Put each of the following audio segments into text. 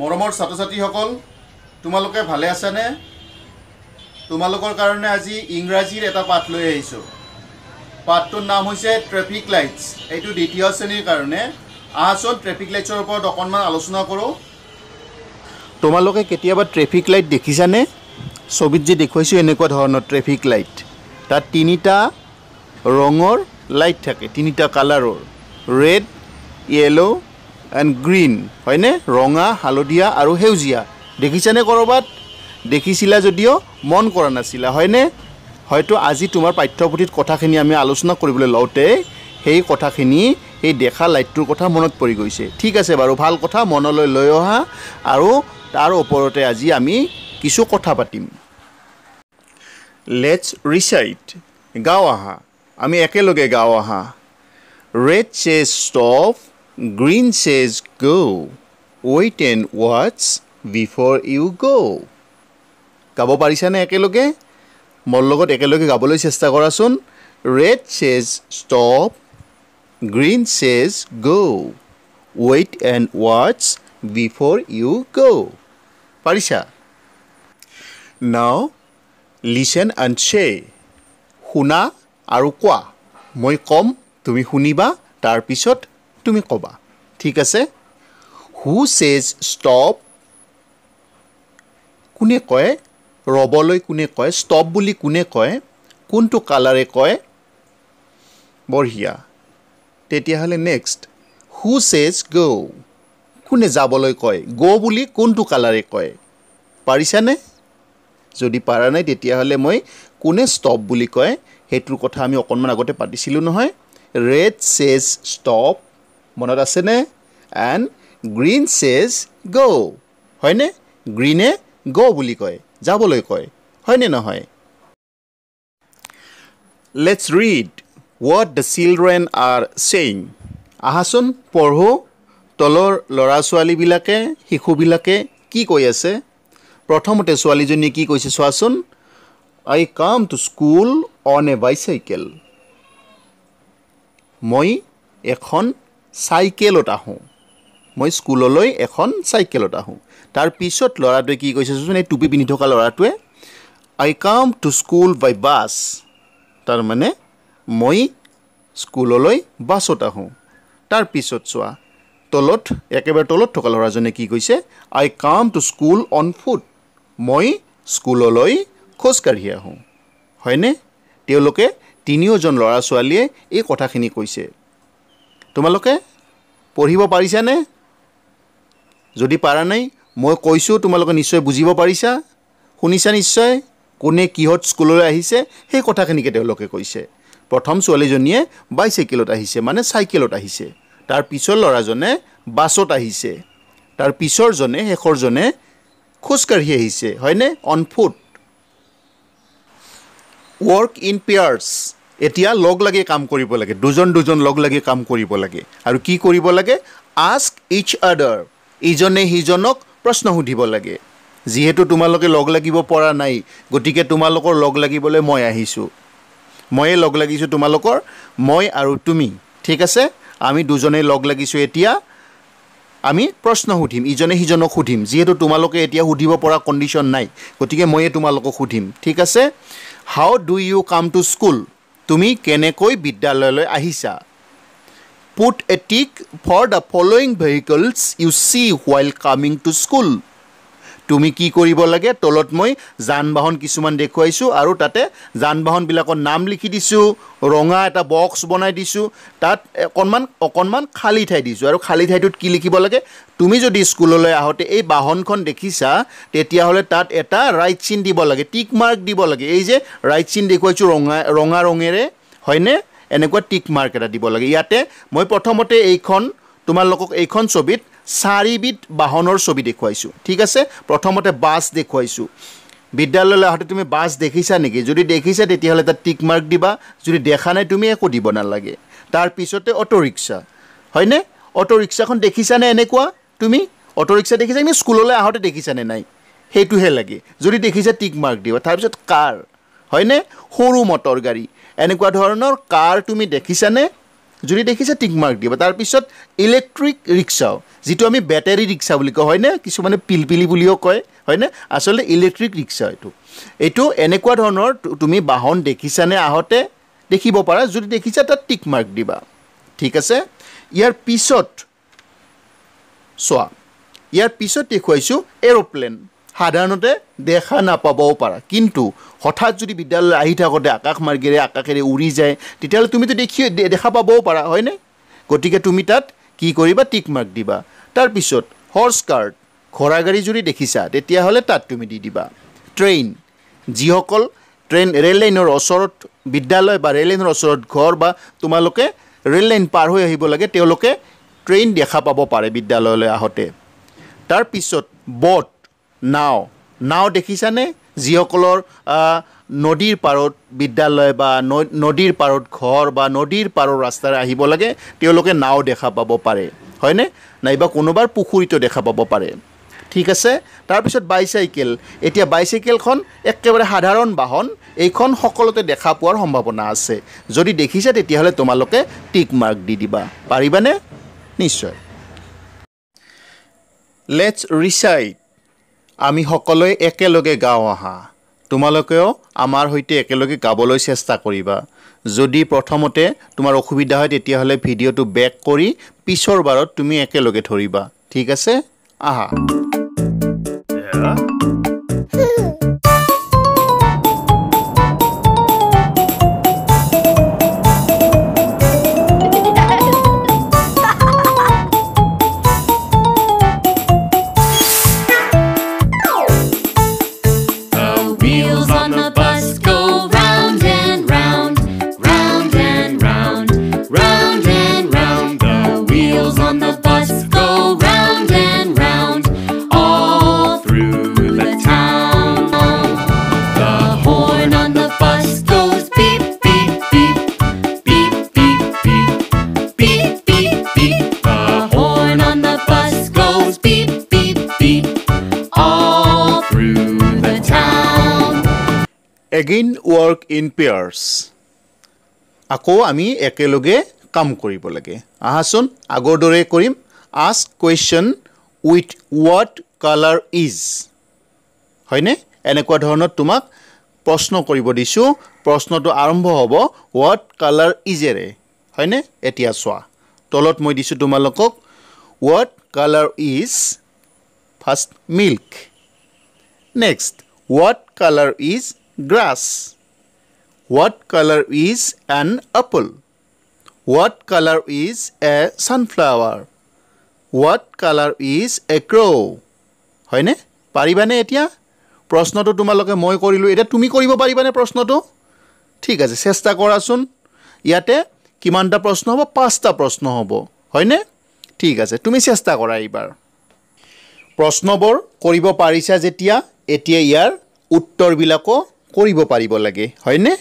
মৰমৰ ছাত্ৰ ছাত্ৰীসকল তোমালোকে ভালে আছানে তোমালোকৰ কাৰণে আজি ইংৰাজীৰ এটা পাঠ লৈ আহিছোঁ পাঠটোৰ নাম হৈছে ট্ৰেফিক লাইটছ এইটো দ্বিতীয় শ্ৰেণীৰ কাৰণে আহাচোন ট্ৰেফিক লাইটছৰ ওপৰত অকণমান আলোচনা কৰোঁ তোমালোকে কেতিয়াবা ট্ৰেফিক লাইট দেখিছানে ছবিত যে দেখুৱাইছোঁ এনেকুৱা ধৰণৰ ট্ৰেফিক লাইট তাত তিনিটা ৰঙৰ লাইট থাকে তিনিটা কালাৰৰ ৰেড য়েল' এণ্ড গ্ৰীণ হয়নে ৰঙা হালধীয়া আৰু সেউজীয়া দেখিছানে ক'ৰবাত দেখিছিলা যদিও মন কৰা নাছিলা হয়নে হয়তো আজি তোমাৰ পাঠ্যপুথিত কথাখিনি আমি আলোচনা কৰিবলৈ লওঁতে সেই কথাখিনি সেই দেখা লাইটটোৰ কথা মনত পৰি গৈছে ঠিক আছে বাৰু ভাল কথা মনলৈ লৈ অহা আৰু তাৰ ওপৰতে আজি আমি কিছু কথা পাতিম লেটছ ৰিচাইট গাঁও আহা আমি একেলগে গাঁও আহা ৰেড চেষ্ট অফ Green says go. Wait and watch before you go. গাব পাৰিছানে একেলগে মোৰ লগত একেলগে গাবলৈ চেষ্টা কৰাচোন ৰেড চেজ stop green says go' wait and ৱাটছ বিফৰ ইউ গ' পাৰিছা নাও লিচেন এণ্ড শ্বে শুনা আৰু কোৱা মই ক'ম তুমি শুনিবা তাৰপিছত তুমি ক'বা ঠিক আছে হু চেজ ষ্টপ কোনে কয় ৰবলৈ কোনে কয় ষ্টপ বুলি কোনে কয় কোনটো কালাৰে কয় বঢ়িয়া তেতিয়াহ'লে নেক্সট হু চেজ গ' কোনে যাবলৈ কয় গ' বুলি কোনটো কালাৰে কয় পাৰিছানে যদি পাৰা নাই তেতিয়াহ'লে মই কোনে ষ্টপ বুলি কয় সেইটোৰ কথা আমি অকণমান আগতে পাতিছিলোঁ নহয় ৰেড ছেজ ষ্টপ মনত আছেনে এণ্ড গ্ৰীণ চেজ গ' হয়নে গ্ৰীণে গ' বুলি কয় যাবলৈ কয় হয়নে নহয় let's read what the children are saying আহাচোন পঢ়ো তলৰ ল'ৰা ছোৱালীবিলাকে শিশুবিলাকে কি কৈ আছে প্ৰথমতে ছোৱালীজনীয়ে কি কৈছে চোৱাচোন I came to school on a bicycle মই এখন চাইকেলত আহোঁ মই স্কুললৈ এখন চাইকেলত আহোঁ তাৰপিছত ল'ৰাটোৱে কি কৈছে চোন এই টুপি পিন্ধি থকা ল'ৰাটোৱে আই came to school by bus তাৰমানে মই স্কুললৈ বাছত আহোঁ তাৰপিছত চোৱা তলত একেবাৰে তলত থকা ল'ৰাজনে কি কৈছে আই came to school on food মই স্কুললৈ খোজকাঢ়ি আহোঁ হয়নে তেওঁলোকে তিনিওজন ল'ৰা ছোৱালীয়ে এই কথাখিনি কৈছে তোমালোকে পঢ়িব পাৰিছানে যদি পাৰা নাই মই কৈছোঁ তোমালোকে নিশ্চয় বুজিব পাৰিছা শুনিছা নিশ্চয় কোনে কিহত স্কুললৈ আহিছে সেই কথাখিনিকে তেওঁলোকে কৈছে প্ৰথম ছোৱালীজনীয়ে বাইচাইকেলত আহিছে মানে চাইকেলত আহিছে তাৰ পিছৰ ল'ৰাজনে বাছত আহিছে তাৰ পিছৰজনে শেষৰজনে খোজকাঢ়ি আহিছে হয়নে on foot walk in pairs এতিয়া লগ লাগি কাম কৰিব লাগে দুজন দুজন লগ লাগি কাম কৰিব লাগে আৰু কি কৰিব লাগে আস্ক ইচ আদাৰ ইজনে সিজনক প্ৰশ্ন সুধিব লাগে যিহেতু তোমালোকে লগ লাগিব পৰা নাই গতিকে তোমালোকৰ লগ লাগিবলৈ মই আহিছোঁ ময়ে লগ লাগিছোঁ তোমালোকৰ মই আৰু তুমি ঠিক আছে আমি দুজনে লগ লাগিছোঁ এতিয়া আমি প্ৰশ্ন সুধিম ইজনে সিজনক সুধিম যিহেতু তোমালোকে এতিয়া সুধিব পৰা কণ্ডিশ্যন নাই গতিকে ময়ে তোমালোকক সুধিম ঠিক আছে how do you come to school তুমি কেনেকৈ বিদ্যালয়লৈ আহিছা put a tick for the following vehicles you see while coming to school তুমি কি কৰিব লাগে তলত মই যান বাহন কিছুমান দেখুৱাইছোঁ আৰু তাতে যান বাহনবিলাকৰ নাম লিখি দিছোঁ ৰঙা এটা বক্স বনাই দিছোঁ তাত অকণমান অকণমান খালী ঠাই দিছোঁ আৰু খালী ঠাইটোত কি লিখিব লাগে তুমি যদি স্কুললৈ আহোঁতে এই বাহনখন দেখিছা তেতিয়াহ'লে তাত এটা ৰাইট চিন দিব লাগে টিক মাৰ্ক দিব লাগে এই যে ৰাইট চিন দেখুৱাইছোঁ ৰঙা ৰঙা ৰঙেৰে হয়নে এনেকুৱা টিক মাৰ্ক এটা দিব লাগে ইয়াতে মই প্ৰথমতে এইখন তোমালোকক এইখন ছবিত চাৰিবিধ বাহনৰ ছবি দেখুৱাইছোঁ ঠিক আছে প্ৰথমতে বাছ দেখুৱাইছোঁ বিদ্যালয়লৈ আহোঁতে তুমি বাছ দেখিছা নেকি যদি দেখিছা তেতিয়াহ'লে তাত টিক মাৰ্ক দিবা যদি দেখা নাই তুমি একো দিব নালাগে তাৰপিছতে অ'টো ৰিক্সা হয়নে অ'টো ৰিক্সাখন দেখিছানে এনেকুৱা তুমি অ'টো ৰিক্সা দেখিছা কিন্তু স্কুললৈ আহোঁতে দেখিছানে নাই সেইটোহে লাগে যদি দেখিছা টিক মাৰ্ক দিবা তাৰপিছত কাৰ হয়নে সৰু মটৰ গাড়ী এনেকুৱা ধৰণৰ কাৰ তুমি দেখিছানে যদি দেখিছে টিক মাৰ্ক দিব তাৰপিছত ইলেক্ট্ৰিক ৰিক্সাও যিটো আমি বেটেৰী ৰিক্সা বুলি কওঁ হয়নে কিছুমানে পিলপিলি বুলিও কয় হয়নে আচলতে ইলেক্ট্ৰিক ৰিক্সা এইটো এইটো এনেকুৱা ধৰণৰ তুমি বাহন দেখিছানে আহোঁতে দেখিব পাৰা যদি দেখিছা তাত টিক মাৰ্ক দিবা ঠিক আছে ইয়াৰ পিছত চোৱা ইয়াৰ পিছত দেখুৱাইছোঁ এৰোপ্লেন সাধাৰণতে দেখা নাপাবও পাৰা কিন্তু হঠাৎ যদি বিদ্যালয়লৈ আহি থাকোঁতে আকাশ মাৰ্গেৰে আকাশেৰে উৰি যায় তেতিয়াহ'লে তুমিতো দেখি দেখা পাবও পাৰা হয়নে গতিকে তুমি তাত কি কৰিবা টিক মাৰ্ক দিবা তাৰপিছত হৰ্চ কাৰ্ড ঘোঁৰা গাড়ী যদি দেখিছা তেতিয়াহ'লে তাত তুমি দি দিবা ট্ৰেইন যিসকল ট্ৰেইন ৰেল লাইনৰ ওচৰত বিদ্যালয় বা ৰেল লাইনৰ ওচৰত ঘৰ বা তোমালোকে ৰেল লাইন পাৰ হৈ আহিব লাগে তেওঁলোকে ট্ৰেইন দেখা পাব পাৰে বিদ্যালয়লৈ আহোঁতে তাৰপিছত বট নাও নাও দেখিছানে যিসকলৰ নদীৰ পাৰত বিদ্যালয় বা নদীৰ পাৰত ঘৰ বা নদীৰ পাৰৰ ৰাস্তাৰে আহিব লাগে তেওঁলোকে নাও দেখা পাব পাৰে হয়নে নাইবা কোনোবাৰ পুখুৰীতো দেখা পাব পাৰে ঠিক আছে তাৰপিছত বাইচাইকেল এতিয়া বাইচাইকেলখন একেবাৰে সাধাৰণ বাহন এইখন সকলোতে দেখা পোৱাৰ সম্ভাৱনা আছে যদি দেখিছা তেতিয়াহ'লে তোমালোকে টিক মাৰ্ক দি দিবা পাৰিবানে নিশ্চয় লেটছ ৰিচাইড আমি সকলোৱে একেলগে গাওঁ আহা তোমালোকেও আমাৰ সৈতে একেলগে গাবলৈ চেষ্টা কৰিবা যদি প্ৰথমতে তোমাৰ অসুবিধা হয় তেতিয়াহ'লে ভিডিঅ'টো বেক কৰি পিছৰবাৰত তুমি একেলগে ধৰিবা ঠিক আছে আহা এগেইন ৱৰ্ক ইন পেয়াৰ্ছ আকৌ আমি একেলগে কাম কৰিব লাগে আহাচোন আগৰ দৰে কৰিম ask question with what colour is হয়নে এনেকুৱা ধৰণত তোমাক প্ৰশ্ন কৰিব দিছোঁ প্ৰশ্নটো আৰম্ভ হ'ব ৱাট কালাৰ ইজেৰে হয়নে এতিয়া চোৱা তলত মই দিছোঁ তোমালোকক what colour is first milk next what colour is grass what color is an apple what color is a sunflower what color is a crow হয়নে পাৰিবানে এতিয়া প্ৰশ্নটো তোমালোকে মই কৰিলোঁ এতিয়া তুমি কৰিব পাৰিবানে প্ৰশ্নটো ঠিক আছে চেষ্টা কৰাচোন ইয়াতে কিমানটা প্ৰশ্ন হ'ব পাঁচটা প্ৰশ্ন হ'ব হয়নে ঠিক আছে তুমি চেষ্টা কৰা এইবাৰ প্ৰশ্নবোৰ কৰিব পাৰিছা যেতিয়া এতিয়া ইয়াৰ উত্তৰবিলাকো কৰিব পাৰিব লাগে হয়নে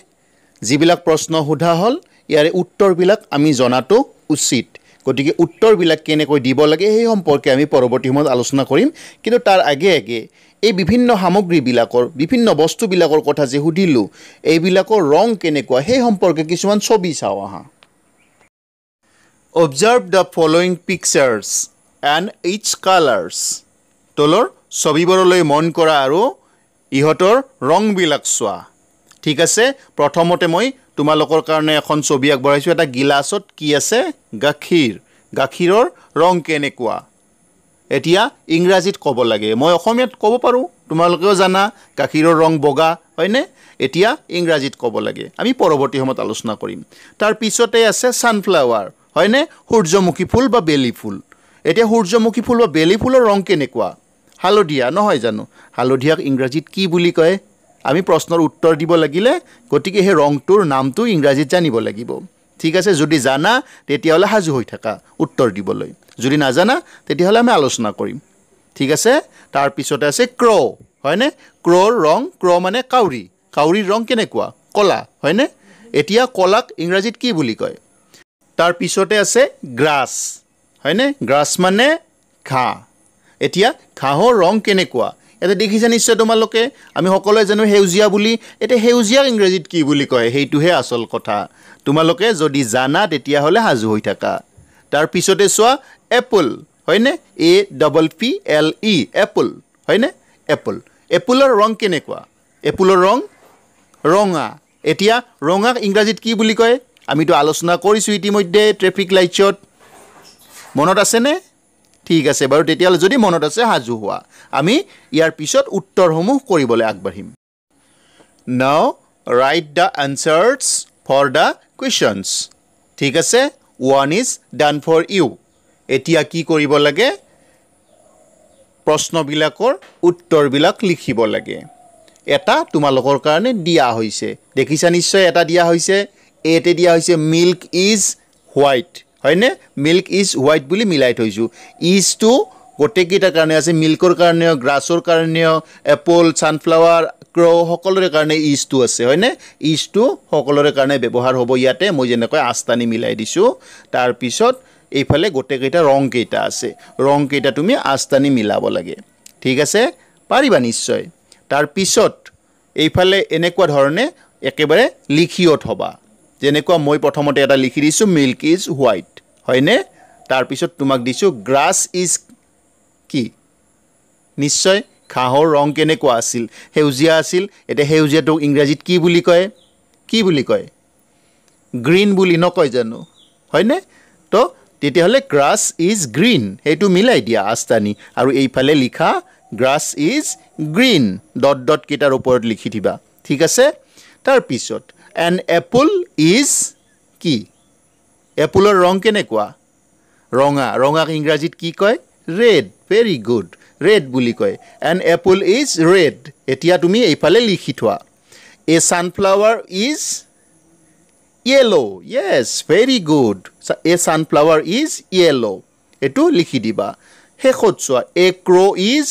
যিবিলাক প্ৰশ্ন সোধা হ'ল ইয়াৰে উত্তৰবিলাক আমি জনাটো উচিত গতিকে উত্তৰবিলাক কেনেকৈ দিব লাগে সেই সম্পৰ্কে আমি পৰৱৰ্তী সময়ত আলোচনা কৰিম কিন্তু তাৰ আগে আগে এই বিভিন্ন সামগ্ৰীবিলাকৰ বিভিন্ন বস্তুবিলাকৰ কথা যে সুধিলোঁ এইবিলাকৰ ৰং কেনেকুৱা সেই সম্পৰ্কে কিছুমান ছবি চাওঁ আহা observe the following pictures and its colours তলৰ ছবিবোৰলৈ মন কৰা আৰু ইহঁতৰ ৰংবিলাক চোৱা ঠিক আছে প্ৰথমতে মই তোমালোকৰ কাৰণে এখন ছবি আগবঢ়াইছোঁ এটা গিলাচত কি আছে গাখীৰ গাখীৰৰ ৰং কেনেকুৱা এতিয়া ইংৰাজীত ক'ব লাগে মই অসমীয়াত ক'ব পাৰোঁ তোমালোকেও জানা গাখীৰৰ ৰং বগা হয়নে এতিয়া ইংৰাজীত ক'ব লাগে আমি পৰৱৰ্তী সময়ত আলোচনা কৰিম তাৰ পিছতে আছে ছানফ্লাৱাৰ হয়নে সূৰ্যমুখী ফুল বা বেলি ফুল এতিয়া সূৰ্যমুখী ফুল বা বেলি ফুলৰ ৰং কেনেকুৱা হালধীয়া নহয় জানো হালধীয়াক ইংৰাজীত কি বুলি কয় আমি প্ৰশ্নৰ উত্তৰ দিব লাগিলে গতিকে সেই ৰংটোৰ নামটো ইংৰাজীত জানিব লাগিব ঠিক আছে যদি জানা তেতিয়াহ'লে সাজু হৈ থকা উত্তৰ দিবলৈ যদি নাজানা তেতিয়াহ'লে আমি আলোচনা কৰিম ঠিক আছে তাৰপিছতে আছে ক্ৰ হয়নে ক্ৰৰ ৰং ক্ৰ মানে কাউৰী কাউৰীৰ ৰং কেনেকুৱা ক'লা হয়নে এতিয়া ক'লাক ইংৰাজীত কি বুলি কয় তাৰপিছতে আছে গ্ৰাছ হয়নে গ্ৰাছ মানে ঘাঁহ এতিয়া ঘাঁহৰ ৰং কেনেকুৱা এতিয়া দেখিছে নিশ্চয় তোমালোকে আমি সকলোৱে জানো সেউজীয়া বুলি এতিয়া সেউজীয়াক ইংৰাজীত কি বুলি কয় সেইটোহে আচল কথা তোমালোকে যদি জানা তেতিয়াহ'লে সাজু হৈ থাকা তাৰপিছতে চোৱা এপল হয়নে A double P L E apple হয়নে এপল এপলৰ ৰং কেনেকুৱা এপলৰ ৰং ৰঙা এতিয়া ৰঙাক ইংৰাজীত কি বুলি কয় আমিতো আলোচনা কৰিছোঁ ইতিমধ্যে ট্ৰেফিক লাইটছত মনত আছেনে ঠিক আছে বাৰু তেতিয়াহ'লে যদি মনত আছে সাজু হোৱা আমি ইয়াৰ পিছত উত্তৰসমূহ কৰিবলৈ আগবাঢ়িম now write the answers for the questions ঠিক আছে one is done for you এতিয়া কি কৰিব লাগে প্ৰশ্নবিলাকৰ উত্তৰবিলাক লিখিব লাগে এটা তোমালোকৰ কাৰণে দিয়া হৈছে দেখিছা নিশ্চয় এটা দিয়া হৈছে এতে দিয়া হৈছে মিল্ক ইজ হোৱাইট হয়নে মিল্ক ইজ হোৱাইট বুলি মিলাই থৈছোঁ ইজটো গোটেইকেইটাৰ কাৰণে আছে মিল্কৰ কাৰণেও গ্ৰাছৰ কাৰণেও এপল ছানফ্লাৱাৰ ক্ৰ' সকলোৰে কাৰণে ইজটো আছে হয়নে ইজটো সকলোৰে কাৰণে ব্যৱহাৰ হ'ব ইয়াতে মই যেনেকৈ আস্তানি মিলাই দিছোঁ তাৰপিছত এইফালে গোটেইকেইটা ৰংকেইটা আছে ৰংকেইটা তুমি আস্থানি মিলাব লাগে ঠিক আছে পাৰিবা নিশ্চয় তাৰপিছত এইফালে এনেকুৱা ধৰণে একেবাৰে লিখিয় থবা যেনেকুৱা মই প্ৰথমতে এটা লিখি দিছোঁ মিল্ক ইজ হোৱাইট হয়নে তাৰপিছত তোমাক দিছোঁ গ্ৰাছ ইজ কি নিশ্চয় ঘাঁহৰ ৰং কেনেকুৱা আছিল সেউজীয়া আছিল এতিয়া সেউজীয়াটোক ইংৰাজীত কি বুলি কয় কি বুলি কয় গ্ৰীণ বুলি নকয় জানো হয়নে তো তেতিয়াহ'লে গ্ৰাছ ইজ গ্ৰীণ সেইটো মিলাই দিয়া আস্তানি আৰু এইফালে লিখা গ্ৰাছ ইজ গ্ৰীণ ডট ডটকেইটাৰ ওপৰত লিখি দিবা ঠিক আছে তাৰপিছত এন এপল ইজ কি এপলৰ ৰং কেনেকুৱা ৰঙা ৰঙাক ইংৰাজীত কি কয় ৰেড ভেৰি গুড ৰেড বুলি কয় এন এপল ইজ ৰেড এতিয়া তুমি এইফালে লিখি থোৱা a sunflower is yellow' yes very good a sunflower is yellow' এইটো লিখি দিবা শেষত চোৱা এ ক্ৰ' ইজ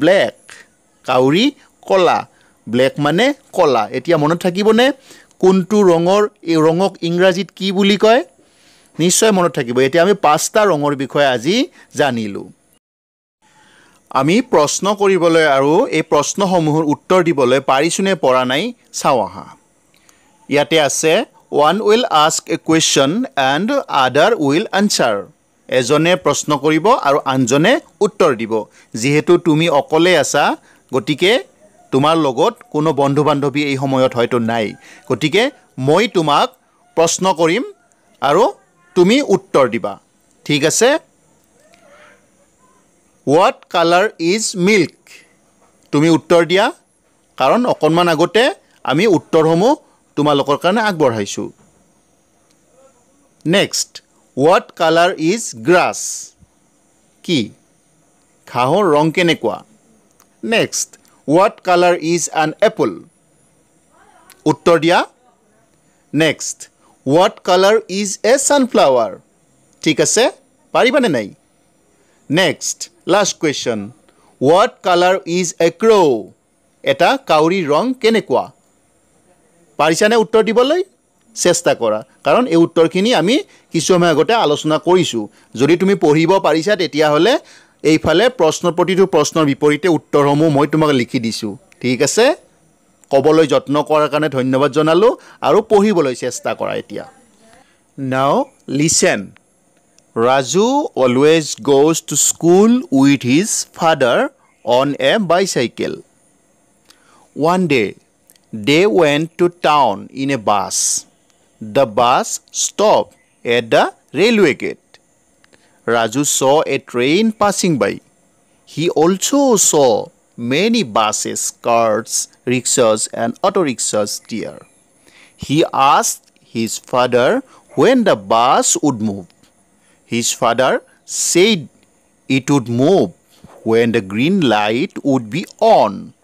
ব্লেক কাউৰী ক'লা ব্লেক মানে ক'লা এতিয়া মনত থাকিবনে কোনটো ৰঙৰ এই ৰঙক ইংৰাজীত কি বুলি কয় নিশ্চয় মনত থাকিব এতিয়া আমি পাঁচটা ৰঙৰ বিষয়ে আজি জানিলোঁ আমি প্ৰশ্ন কৰিবলৈ আৰু এই প্ৰশ্নসমূহৰ উত্তৰ দিবলৈ পাৰিছোঁনে পৰা নাই চাওঁ আহা ইয়াতে আছে one will ask a question and other will answer এজনে প্ৰশ্ন কৰিব আৰু আনজনে উত্তৰ দিব যিহেতু তুমি অকলে আছা গতিকে তোমাৰ লগত কোনো বন্ধু বান্ধৱী এই সময়ত হয়তো নাই গতিকে মই তোমাক প্ৰশ্ন কৰিম আৰু তুমি উত্তৰ দিবা ঠিক আছে হোৱাট কালাৰ ইজ মিল্ক তুমি উত্তৰ দিয়া কাৰণ অকণমান আগতে আমি উত্তৰসমূহ তোমালোকৰ কাৰণে আগবঢ়াইছোঁ next what colour is grass কি ঘাঁহৰ ৰং কেনেকুৱা next what colour is an apple উত্তৰ দিয়া next what colour is a sunflower ঠিক আছে পাৰিবানে নাই next last question what colour is a crow' এটা কাউৰী ৰং কেনেকুৱা পাৰিছানে উত্তৰ দিবলৈ চেষ্টা কৰা কাৰণ এই উত্তৰখিনি আমি কিছু সময় আগতে আলোচনা কৰিছোঁ যদি তুমি পঢ়িব পাৰিছা তেতিয়াহ'লে এইফালে প্ৰশ্ন প্ৰতিটো প্ৰশ্নৰ বিপৰীতে উত্তৰসমূহ মই তোমাক লিখি দিছোঁ ঠিক আছে ক'বলৈ যত্ন কৰাৰ কাৰণে ধন্যবাদ জনালোঁ আৰু পঢ়িবলৈ চেষ্টা কৰা এতিয়া now listen Raju always goes to school with his father on a bicycle one day they ৱেন to town in a bus the bus stop at the railway gate Raju saw a train passing by. He also saw many buses, carts, rickshaws, and auto rickshaws there. He asked his father when the bus would move. His father said it would move when the green light would be on.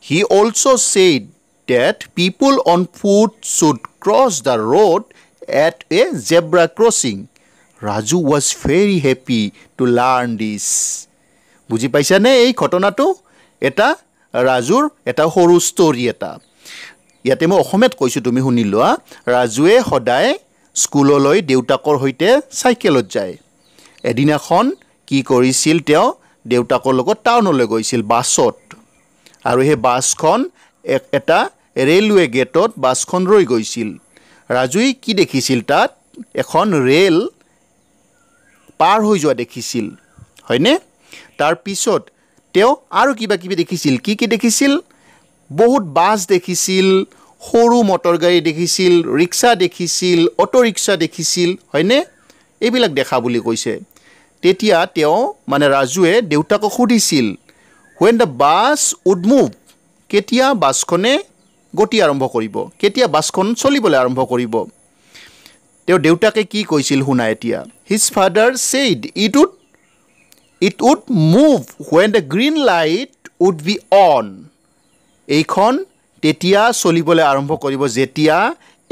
He also said that people on foot should cross the road at a zebra crossing Raju was very happy to learn this বুজি পাইছানে এই ঘটনাটো এটা ৰাজুৰ এটা সৰু story এটা ইয়াতে মই অসমীয়াত কৈছোঁ তুমি শুনি লোৱা ৰাজুৱে সদায় স্কুললৈ দেউতাকৰ সৈতে চাইকেলত যায় এদিনাখন কি কৰিছিল তেওঁ দেউতাকৰ লগত টাউনলৈ গৈছিল বাছত আৰু সেই বাছখন এক এটা ৰেলৱে গেটত বাছখন ৰৈ গৈছিল ৰাজুৱে কি দেখিছিল তাত এখন ৰেল পাৰ হৈ যোৱা দেখিছিল হয়নে তাৰপিছত তেওঁ আৰু কিবা কিবি দেখিছিল কি কি দেখিছিল বহুত বাছ দেখিছিল সৰু মটৰ গাড়ী দেখিছিল ৰিক্সা দেখিছিল অ'টো ৰিক্সা দেখিছিল হয়নে এইবিলাক দেখা বুলি কৈছে তেতিয়া তেওঁ মানে ৰাজুৱে দেউতাকক সুধিছিল when the bus would move কেতিয়া বাছখনে গতি আৰম্ভ কৰিব কেতিয়া বাছখন চলিবলৈ আৰম্ভ কৰিব তেওঁ দেউতাকে কি কৈছিল শুনা এতিয়া his father said it would it would move when the green light would be on এইখন তেতিয়া চলিবলৈ আৰম্ভ কৰিব যেতিয়া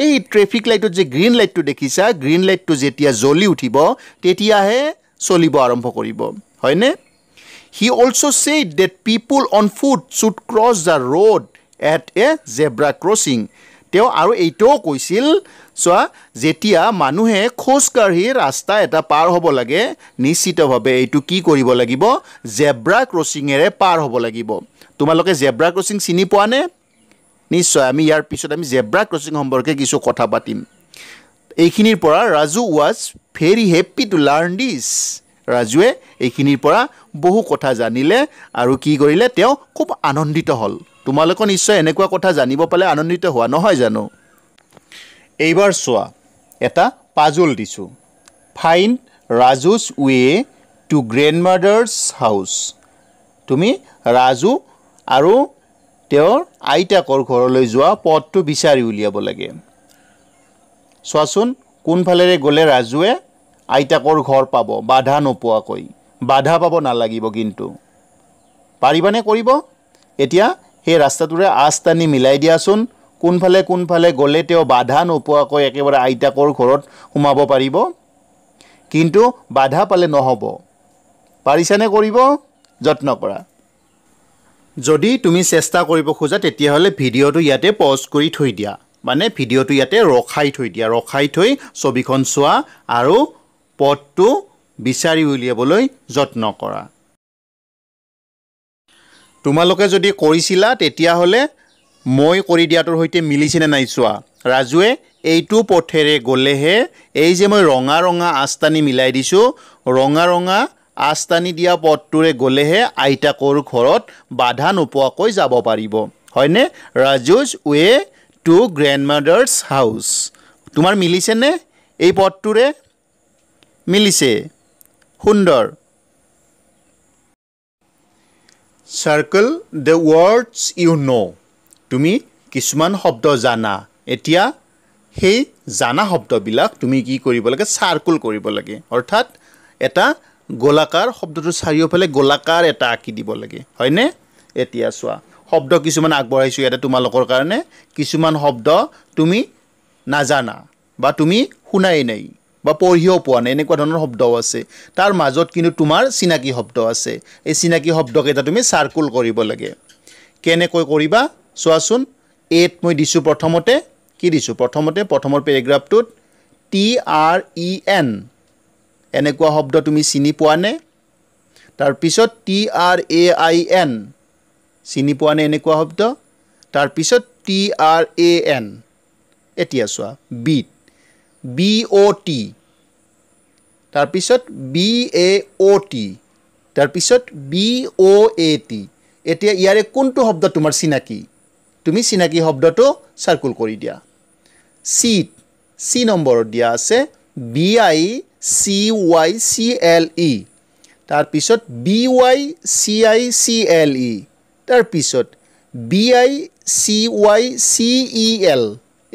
এই ট্ৰেফিক লাইটত যে গ্ৰীণ লাইটটো দেখিছা গ্ৰীণ লাইটটো যেতিয়া জ্বলি উঠিব তেতিয়াহে চলিব আৰম্ভ কৰিব হয়নে he also' said that people on foot should cross the road at a zebra crossing তেওঁ আৰু এইটোও কৈছিল চোৱা যেতিয়া মানুহে খোজকাঢ়ি ৰাস্তা এটা পাৰ হ'ব লাগে নিশ্চিতভাৱে এইটো কি কৰিব লাগিব জেব্ৰা ক্ৰছিঙেৰে পাৰ হ'ব লাগিব তোমালোকে জেব্ৰা ক্ৰছিং চিনি পোৱানে নিশ্চয় আমি ইয়াৰ পিছত আমি জেব্ৰা ক্ৰছিং সম্পৰ্কে কিছু কথা পাতিম এইখিনিৰ পৰা Raju was very happy to learn this ৰাজুৱে এইখিনিৰ পৰা বহু কথা জানিলে আৰু কি কৰিলে তেওঁ খুব আনন্দিত হ'ল তোমালোকৰ নিশ্চয় এনেকুৱা কথা জানিব পালে আনন্দিত হোৱা নহয় জানো এইবাৰ চোৱা এটা পাজল দিছোঁ find Raju's way to grandmother's house তুমি ৰাজু আৰু তেওঁৰ আইতাকৰ ঘৰলৈ যোৱা পথটো বিচাৰি উলিয়াব লাগে চোৱাচোন কোনফালেৰে গ'লে ৰাজুৱে আইতাকৰ ঘৰ পাব বাধা নোপোৱাকৈ বাধা পাব নালাগিব কিন্তু পাৰিবানে কৰিব এতিয়া সেই ৰাস্তাটোৰে টানি মিলাই দিয়াচোন কোনফালে কোনফালে গ'লে তেওঁ বাধা নোপোৱাকৈ একেবাৰে আইতাকৰ ঘৰত সোমাব পাৰিব কিন্তু বাধা পালে নহ'ব পাৰিছানে কৰিব যত্ন কৰা যদি তুমি চেষ্টা কৰিব খোজা তেতিয়াহ'লে ভিডিঅ'টো ইয়াতে পজ কৰি থৈ দিয়া মানে ভিডিঅ'টো ইয়াতে ৰখাই থৈ দিয়া ৰখাই থৈ ছবিখন চোৱা আৰু পথটো বিচাৰি উলিয়াবলৈ যত্ন কৰা তোমালোকে যদি কৰিছিলা তেতিয়াহ'লে মই কৰি দিয়াটোৰ সৈতে মিলিছেনে নাই চোৱা ৰাজুৱে এইটো পথেৰে গ'লেহে এই যে মই ৰঙা ৰঙা আস্তানি মিলাই দিছোঁ ৰঙা ৰঙা আস্তানি দিয়া পথটোৰে গ'লেহে আইতাকৰ ঘৰত বাধা নোপোৱাকৈ যাব পাৰিব হয়নে Raju's way to grandmother's house তোমাৰ মিলিছেনে এই পথটোৰে মিলিছে সুন্দৰ circle the words you know' তুমি কিছুমান শব্দ জানা এতিয়া সেই জানা শব্দবিলাক তুমি কি কৰিব লাগে চাৰ্কল কৰিব লাগে অৰ্থাৎ এটা গোলাকাৰ শব্দটোৰ চাৰিওফালে গোলাকাৰ এটা আঁকি দিব লাগে হয়নে এতিয়া চোৱা শব্দ কিছুমান আগবঢ়াইছোঁ ইয়াতে তোমালোকৰ কাৰণে কিছুমান শব্দ তুমি নাজানা বা তুমি শুনাই নাই বা পঢ়িও পোৱা নাই এনেকুৱা ধৰণৰ শব্দও আছে তাৰ মাজত কিন্তু তোমাৰ চিনাকি শব্দ আছে এই চিনাকি শব্দকেইটা তুমি চাৰ্কুল কৰিব লাগে কেনেকৈ কৰিবা চোৱাচোন এত মই দিছোঁ প্ৰথমতে কি দিছোঁ প্ৰথমতে প্ৰথমৰ পেৰেগ্ৰাফটোত টি আৰ ই এন এনেকুৱা শব্দ তুমি চিনি পোৱা পোৱানে তাৰপিছত T R A I N চিনি পোৱা পোৱানে এনেকুৱা শব্দ তাৰপিছত টি আৰ এ এন এতিয়া চোৱা বিট বি অ' টি তাৰপিছত বি এ অ' টি তাৰপিছত বি অ' এ টি এতিয়া ইয়াৰে কোনটো শব্দ তোমাৰ চিনাকি তুমি চিনাকি শব্দটো চাৰ্কুল কৰি দিয়া চিট চি নম্বৰত দিয়া আছে B I C Y C L E তাৰপিছত B Y C I C L E তাৰপিছত B I C Y C E L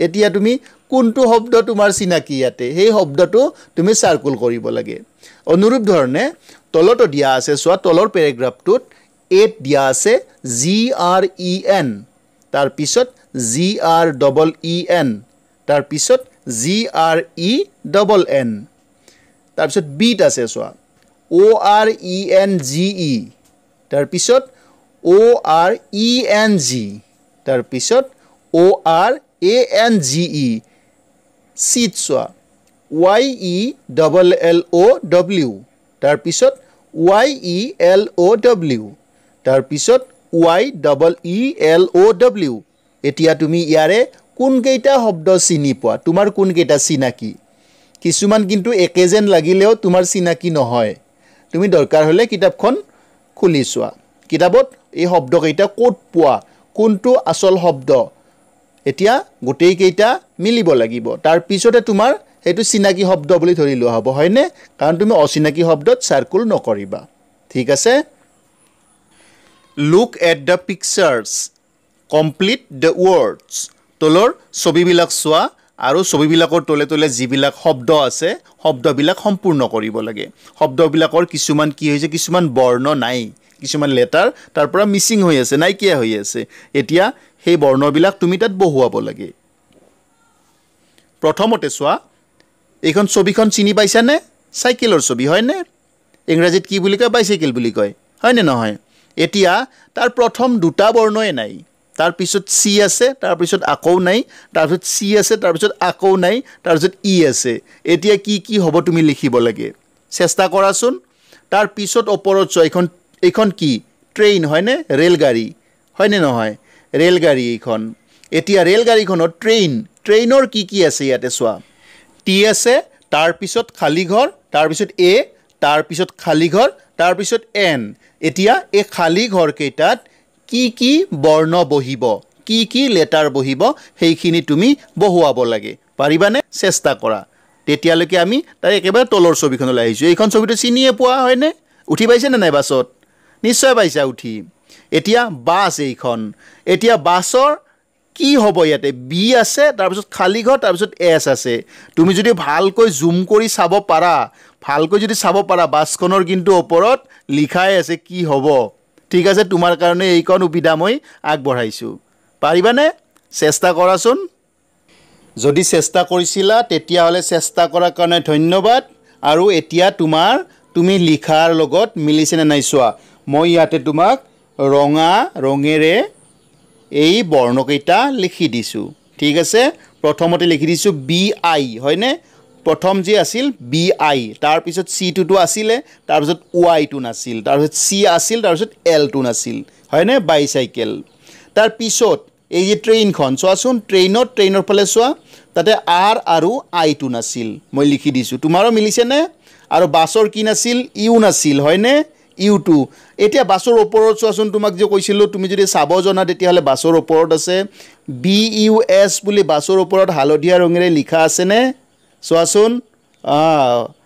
এতিয়া তুমি কোনটো শব্দ তোমাৰ চিনাকি ইয়াতে সেই শব্দটো তুমি চাৰ্কুল কৰিব লাগে অনুৰূপ ধৰণে তলতো দিয়া আছে চোৱা তলৰ পেৰেগ্ৰাফটোত এত দিয়া আছে G R E e N তাৰপিছত G R double e E N তাৰপিছত G R E e double N তাৰপিছত বিত আছে চোৱা O' R E N G E তাৰপিছত O' R E N G তাৰপিছত O' R A N G E চিত চোৱা Y E double L O' W তাৰপিছত Y E L O' W তাৰপিছত Y double E L O' W এতিয়া তুমি ইয়াৰে কোনকেইটা শব্দ চিনি পোৱা তোমাৰ কোনকেইটা চিনাকি কিছুমান কিন্তু একে যেন লাগিলেও তোমাৰ চিনাকি নহয় তুমি দৰকাৰ হ'লে কিতাপখন খুলি চোৱা কিতাপত এই শব্দকেইটা ক'ত পোৱা কোনটো আচল শব্দ এতিয়া গোটেইকেইটা মিলিব লাগিব তাৰপিছতে তোমাৰ সেইটো চিনাকি শব্দ বুলি ধৰি লোৱা হ'ব হয়নে কাৰণ তুমি অচিনাকি শব্দত চাৰ্কুল নকৰিবা ঠিক আছে look at the pictures complete the words তলৰ ছবিবিলাক চোৱা আৰু ছবিবিলাকৰ তলে তলে যিবিলাক শব্দ আছে শব্দবিলাক সম্পূৰ্ণ কৰিব লাগে শব্দবিলাকৰ কিছুমান কি হৈছে কিছুমান বৰ্ণ নাই কিছুমান লেটাৰ তাৰ পৰা মিচিং হৈ আছে নাইকিয়া হৈ আছে এতিয়া সেই বৰ্ণবিলাক তুমি তাত বহুৱাব লাগে প্ৰথমতে চোৱা এইখন ছবিখন চিনি পাইছানে চাইকেলৰ ছবি হয়নে ইংৰাজীত কি বুলি কয় বাইচাইকেল বুলি কয় হয়নে নহয় এতিয়া তাৰ প্ৰথম দুটা বৰ্ণই নাই তাৰপিছত চি আছে তাৰপিছত আকৌ নাই তাৰপিছত চি আছে তাৰপিছত আকৌ নাই তাৰপিছত ই আছে এতিয়া কি কি হ'ব তুমি লিখিব লাগে চেষ্টা কৰাচোন তাৰপিছত ওপৰত চোৱা এইখন এইখন কি ট্ৰেইন হয়নে ৰে'লগাড়ী হয়নে নহয় ৰেলগাড়ীখন এতিয়া ৰেলগাড়ীখনত ট্ৰেইন ট্ৰেইনৰ কি কি আছে ইয়াতে চোৱা টি আছে তাৰপিছত খালী ঘৰ তাৰপিছত এ তাৰপিছত খালী ঘৰ তাৰপিছত এন এতিয়া এই খালী ঘৰকেইটাত কি কি বৰ্ণ বহিব কি কি লেটাৰ বহিব সেইখিনি তুমি বহুৱাব লাগে পাৰিবানে চেষ্টা কৰা তেতিয়ালৈকে আমি তাৰ একেবাৰে তলৰ ছবিখনলৈ আহিছোঁ এইখন ছবিটো চিনিয়ে পোৱা হয়নে উঠি পাইছেনে নাই বাছত নিশ্চয় পাইছা উঠি এতিয়া বাছ এইখন এতিয়া বাছৰ কি হ'ব ইয়াতে বি আছে তাৰপিছত খালী ঘৰ তাৰপিছত এছ আছে তুমি যদি ভালকৈ জুম কৰি চাব পাৰা ভালকৈ যদি চাব পাৰা বাছখনৰ কিন্তু ওপৰত লিখাই আছে কি হ'ব ঠিক আছে তোমাৰ কাৰণে এইখন সুবিধা মই আগবঢ়াইছোঁ পাৰিবানে চেষ্টা কৰাচোন যদি চেষ্টা কৰিছিলা তেতিয়াহ'লে চেষ্টা কৰাৰ কাৰণে ধন্যবাদ আৰু এতিয়া তোমাৰ তুমি লিখাৰ লগত মিলিছেনে নাই চোৱা মই ইয়াতে তোমাক ৰঙা ৰঙেৰে এই বৰ্ণকেইটা লিখি দিছোঁ ঠিক আছে প্ৰথমতে লিখি দিছোঁ বি আই হয়নে প্ৰথম যি আছিল বি আই তাৰপিছত চি টুটো আছিলে তাৰপিছত টু নাছিল তাৰপিছত চি আছিল তাৰপিছত এল টু নাছিল হয়নে বাইচাইকেল তাৰপিছত এই যে ট্ৰেইনখন চোৱাচোন ট্ৰেইনত ট্ৰেইনৰ ফালে চোৱা তাতে আৰ আৰু আই টু নাছিল মই লিখি দিছোঁ তোমাৰো মিলিছেনে আৰু বাছৰ কি নাছিল ইউ নাছিল হয়নে ইউ টু এতিয়া বাছৰ ওপৰত চোৱাচোন তোমাক যে কৈছিলোঁ তুমি যদি চাব জনা তেতিয়াহ'লে বাছৰ ওপৰত আছে বি ইউ এছ বুলি বাছৰ ওপৰত হালধীয়া ৰঙেৰে লিখা আছেনে চোৱাচোন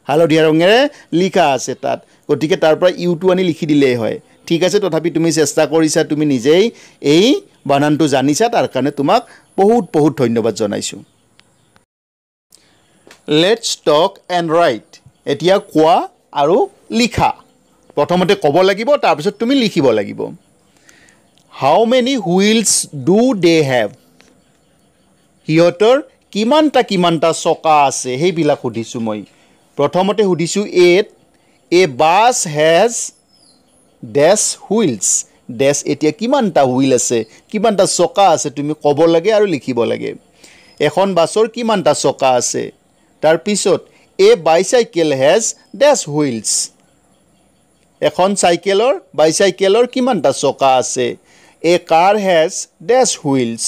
হালধীয়া ৰঙেৰে লিখা আছে তাত গতিকে তাৰ পৰা ইউ টু আনি লিখি দিলেই হয় ঠিক আছে তথাপি তুমি চেষ্টা কৰিছা তুমি নিজেই এই বানানটো জানিছা তাৰ কাৰণে তোমাক বহুত বহুত ধন্যবাদ জনাইছোঁ লেটছ টক এণ্ড ৰাইট এতিয়া কোৱা আৰু লিখা প্ৰথমতে ক'ব লাগিব তাৰপিছত তুমি লিখিব লাগিব how many wheels do they have সিহঁতৰ কিমানটা কিমানটা চকা আছে সেইবিলাক সুধিছোঁ মই প্ৰথমতে সুধিছোঁ এইট a bus has dash wheels dash এতিয়া কিমানটা হুইল আছে কিমানটা চকা আছে তুমি ক'ব লাগে আৰু লিখিব লাগে এখন বাছৰ কিমানটা চকা আছে তাৰপিছত a bicycle has dash wheels এখন চাইকেলৰ বাইচাইকেলৰ কিমানটা চকা আছে এ কাৰ হেজ ডেছ হুইলছ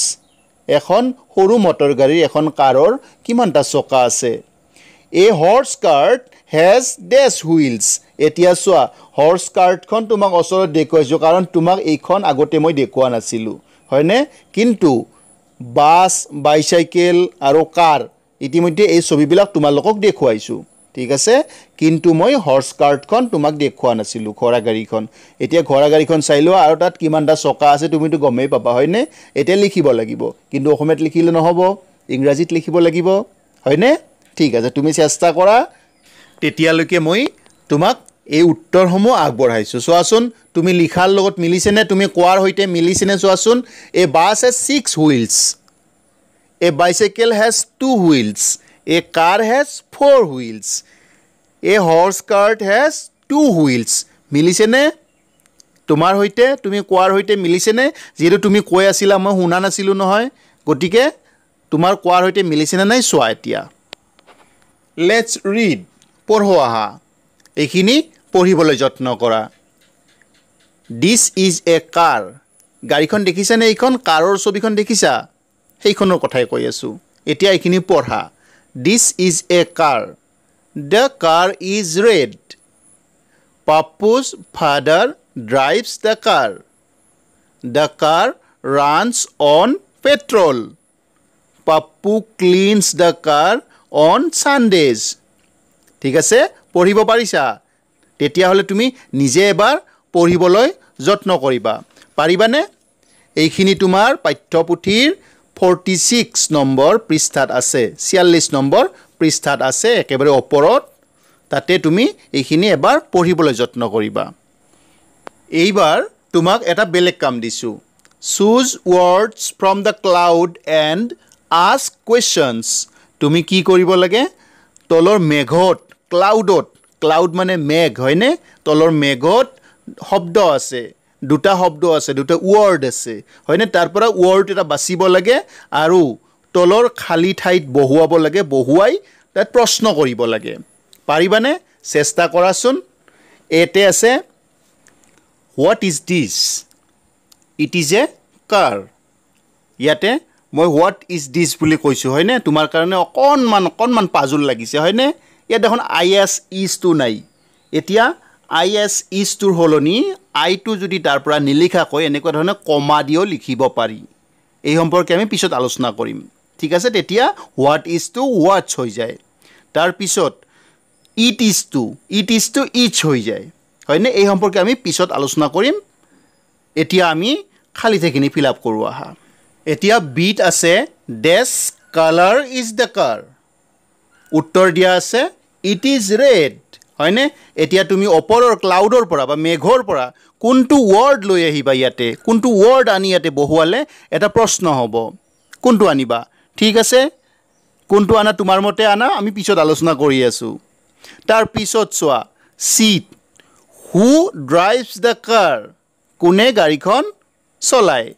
এখন সৰু মটৰ গাড়ীৰ এখন কাৰৰ কিমানটা চকা আছে a horse cart has dash wheels এতিয়া চোৱা হৰ্চ কাৰ্টখন তোমাক ওচৰত দেখুৱাইছোঁ কাৰণ তোমাক এইখন আগতে মই দেখুওৱা নাছিলোঁ হয়নে কিন্তু বাছ বাইচাইকেল আৰু কাৰ ইতিমধ্যে এই ছবিবিলাক তোমালোকক দেখুৱাইছোঁ ঠিক আছে কিন্তু মই হৰ্চ কাৰ্ডখন তোমাক দেখুওৱা নাছিলোঁ ঘোঁৰা গাড়ীখন এতিয়া ঘোঁৰা গাড়ীখন চাই লোৱা আৰু তাত কিমানটা চকা আছে তুমিতো গমেই পাবা হয়নে এতিয়া লিখিব লাগিব কিন্তু অসমীয়াত লিখিলে নহ'ব ইংৰাজীত লিখিব লাগিব হয়নে ঠিক আছে তুমি চেষ্টা কৰা তেতিয়ালৈকে মই তোমাক এই উত্তৰসমূহ আগবঢ়াইছোঁ চোৱাচোন তুমি লিখাৰ লগত মিলিছেনে তুমি কোৱাৰ সৈতে মিলিছেনে চোৱাচোন a bus has six wheels a bicycle has two wheels a car has four wheels a horse cart has two wheels মিলিছেনে তোমাৰ সৈতে তুমি কোৱাৰ সৈতে মিলিছেনে যিহেতু তুমি কৈ আছিলা মই শুনা নাছিলোঁ নহয় গতিকে তোমাৰ কোৱাৰ সৈতে মিলিছেনে নাই চোৱা এতিয়া লেটছ ৰিড পঢ়ো আহা এইখিনি পঢ়িবলৈ যত্ন কৰা দিছ ইজ এ কাৰ গাড়ীখন দেখিছানে এইখন কাৰৰ ছবিখন দেখিছা সেইখনৰ কথাই কৈ আছোঁ এতিয়া এইখিনি পঢ়া This is a car. The car is red. Papu's father drives the car. The car runs on petrol. Papu cleans the car on Sundays. ঠিক আছে পঢ়িব পাৰিছা তেতিয়াহ'লে তুমি নিজে এবাৰ পঢ়িবলৈ যত্ন কৰিবা পাৰিবানে এইখিনি তোমাৰ পাঠ্যপুথিৰ ফৰ্টি ছিক্স নম্বৰ পৃষ্ঠাত আছে ছিয়াল্লিছ নম্বৰ পৃষ্ঠাত আছে একেবাৰে ওপৰত তাতে তুমি এইখিনি এবাৰ পঢ়িবলৈ যত্ন কৰিবা এইবাৰ তোমাক এটা বেলেগ কাম দিছোঁ choose words from the cloud and ask questions তুমি কি কৰিব লাগে তলৰ মেঘত ক্লাউডত ক্লাউড মানে মেঘ হয়নে তলৰ মেঘত শব্দ আছে দুটা শব্দ আছে দুটা ৱৰ্ড আছে হয়নে তাৰ পৰা ৱৰ্ড এটা বাচিব লাগে আৰু তলৰ খালী ঠাইত বহুৱাব লাগে বহুৱাই তাত প্ৰশ্ন কৰিব লাগে পাৰিবানে চেষ্টা কৰাচোন এতে আছে what is this it is a car ইয়াতে মই হোৱাট ইজ দিছ বুলি কৈছোঁ হয়নে তোমাৰ কাৰণে অকণমান অকণমান পাজুল লাগিছে হয়নে ইয়াত দেখোন আই এছ ইজটো নাই এতিয়া আই এছ ইজটোৰ e সলনি আইটো যদি তাৰ পৰা নিলিখাকৈ এনেকুৱা ধৰণে কমা দিও লিখিব পাৰি এই সম্পৰ্কে আমি পিছত আলোচনা কৰিম ঠিক আছে তেতিয়া হোৱাট ইজ টু ৱাটচ হৈ যায় তাৰপিছত it is to it is to it's হৈ যায় হয়নে এই সম্পৰ্কে আমি পিছত আলোচনা কৰিম এতিয়া আমি খালী সেইখিনি ফিল আপ কৰোঁ আহা এতিয়া বিট আছে dash colour is the car উত্তৰ দিয়া আছে ইট ইজ ৰেড হয়নে এতিয়া তুমি ওপৰৰ ক্লাউডৰ পৰা বা মেঘৰ পৰা কোনটো ৱৰ্ড লৈ আহিবা ইয়াতে কোনটো ৱৰ্ড আনি ইয়াতে বহুৱালে এটা প্ৰশ্ন হ'ব কোনটো আনিবা ঠিক আছে কোনটো আনা তোমাৰ মতে আনা আমি পিছত আলোচনা কৰি আছোঁ তাৰপিছত চোৱা see who drives the car কোনে গাড়ীখন চলায়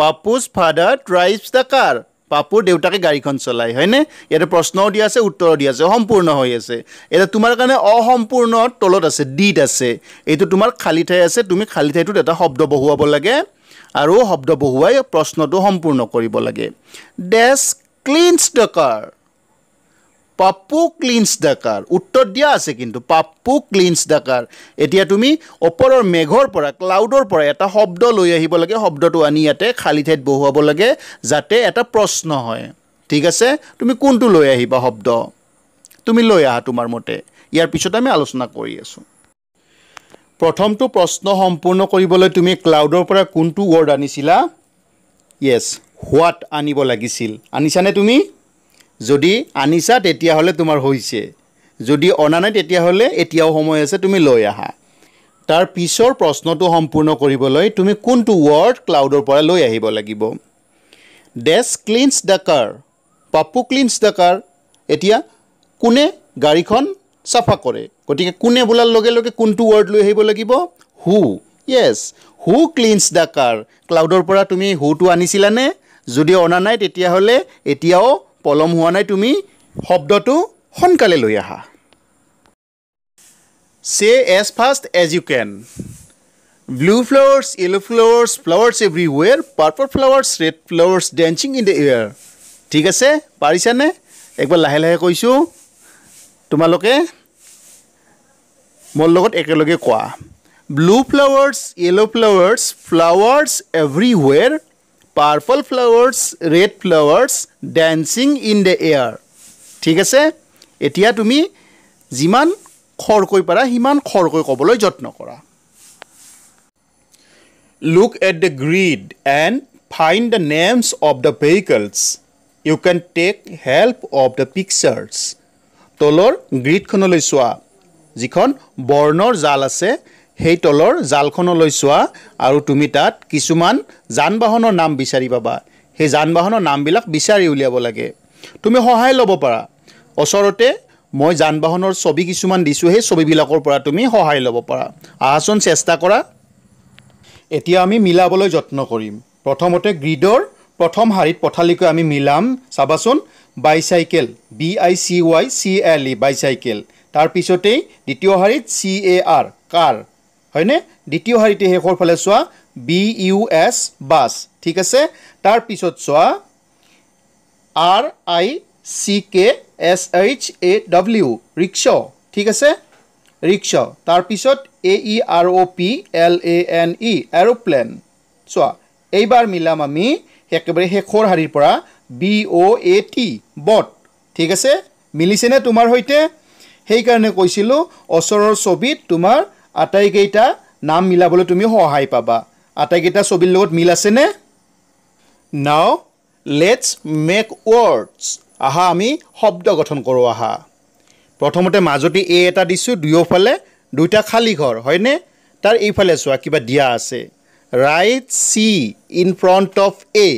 Pappu's father drives the car পাপুৰ দেউতাকে গাড়ীখন চলাই হয়নে ইয়াতে প্ৰশ্নও দিয়া আছে উত্তৰো দিয়া আছে সম্পূৰ্ণ হৈ আছে এতিয়া তোমাৰ কাৰণে অসম্পূৰ্ণ তলত আছে ডিট আছে এইটো তোমাৰ খালী ঠাই আছে তুমি খালী ঠাইটোত এটা শব্দ বহুৱাব লাগে আৰু শব্দ বহুৱাই প্ৰশ্নটো সম্পূৰ্ণ কৰিব লাগে dash cleans the car Pappu cleans the car উত্তৰ দিয়া আছে কিন্তু পাপ্পু ক্লিনছ দ্য কাৰ এতিয়া তুমি ওপৰৰ মেঘৰ পৰা ক্লাউডৰ পৰা এটা শব্দ লৈ আহিব লাগে শব্দটো আনি ইয়াতে খালী ঠাইত বহুৱাব লাগে যাতে এটা প্ৰশ্ন হয় ঠিক আছে তুমি কোনটো লৈ আহিবা শব্দ তুমি লৈ আহা তোমাৰ মতে ইয়াৰ পিছত আমি আলোচনা কৰি আছোঁ প্ৰথমটো প্ৰশ্ন সম্পূৰ্ণ কৰিবলৈ তুমি ক্লাউডৰ পৰা কোনটো ৱৰ্ড আনিছিলা য়েছ হোৱাট আনিব লাগিছিল আনিছানে তুমি যদি আনিছা তেতিয়াহ'লে তোমাৰ হৈছে যদি অনা নাই তেতিয়াহ'লে এতিয়াও সময় আছে তুমি লৈ আহা তাৰ পিছৰ প্ৰশ্নটো সম্পূৰ্ণ কৰিবলৈ তুমি কোনটো ৱৰ্ড ক্লাউডৰ পৰা লৈ আহিব লাগিব dash cleans the car Pappu cleans the car এতিয়া কোনে গাড়ীখন চাফা কৰে গতিকে কোনে বোলাৰ লগে লগে কোনটো ৱৰ্ড লৈ আহিব লাগিব হু য়েছ হু ক্লিনছ দ্য কাৰ ক্লাউডৰ পৰা তুমি হুটো আনিছিলানে যদি অনা নাই তেতিয়াহ'লে এতিয়াও পলম হোৱা নাই তুমি শব্দটো সোনকালে লৈ আহা say as fast as you can blue flowers yellow' flowers flowers everywhere purple flowers red flowers dancing in the air ঠিক আছে পাৰিছানে একবাৰ লাহে লাহে কৈছোঁ তোমালোকে মোৰ লগত একেলগে কোৱা blue flowers yellow' flowers flowers everywhere purple flowers red flowers dancing in the air ঠিক আছে এতিয়া তুমি যিমান খৰকৈ পাৰা সিমান খৰকৈ ক'বলৈ যত্ন কৰা look at the grid and find the names of the vehicles you can take help of the pictures তলৰ গ্ৰীডখনলৈ চোৱা যিখন বৰ্ণৰ জাল আছে সেই তলৰ জালখনলৈ চোৱা আৰু তুমি তাত কিছুমান যান বাহনৰ নাম বিচাৰি পাবা সেই যান বাহনৰ নামবিলাক বিচাৰি উলিয়াব লাগে তুমি সহায় ল'ব পাৰা ওচৰতে মই যান বাহনৰ ছবি কিছুমান দিছোঁ সেই ছবিবিলাকৰ পৰা তুমি সহায় ল'ব পাৰা আহাচোন চেষ্টা কৰা এতিয়া আমি মিলাবলৈ যত্ন কৰিম প্ৰথমতে গ্ৰীডৰ প্ৰথম শাৰীত পথালিকৈ আমি মিলাম চাবাচোন bicycle B I C Y C L E bicycle তাৰপিছতেই দ্বিতীয় শাৰীত চি এ আৰ কাৰ হয়নে দ্বিতীয় শাৰীটি শেষৰ ফালে চোৱা বি ইউ এছ বাছ ঠিক আছে তাৰপিছত চোৱা R I C K S H A W rickshaw ঠিক আছে ৰিক্স তাৰপিছত A E e R O' P L A N E e, aeroplane চোৱা এইবাৰ মিলাম আমি একেবাৰে শেষৰ শাৰীৰ পৰা বি অ' এ টি বট ঠিক আছে মিলিছেনে তোমাৰ সৈতে সেইকাৰণে কৈছিলোঁ ওচৰৰ ছবিত তোমাৰ আটাইকেইটা নাম মিলাবলৈ তুমি সহায় পাবা আটাইকেইটা ছবিৰ লগত মিল আছেনে নাও লেটছ মেক ৱৰ্ডছ আহা আমি শব্দ গঠন কৰোঁ আহা প্ৰথমতে মাজতে এ এটা দিছোঁ দুয়োফালে দুইটা খালী ঘৰ হয়নে তাৰ এইফালে চোৱা কিবা দিয়া আছে write C in front of A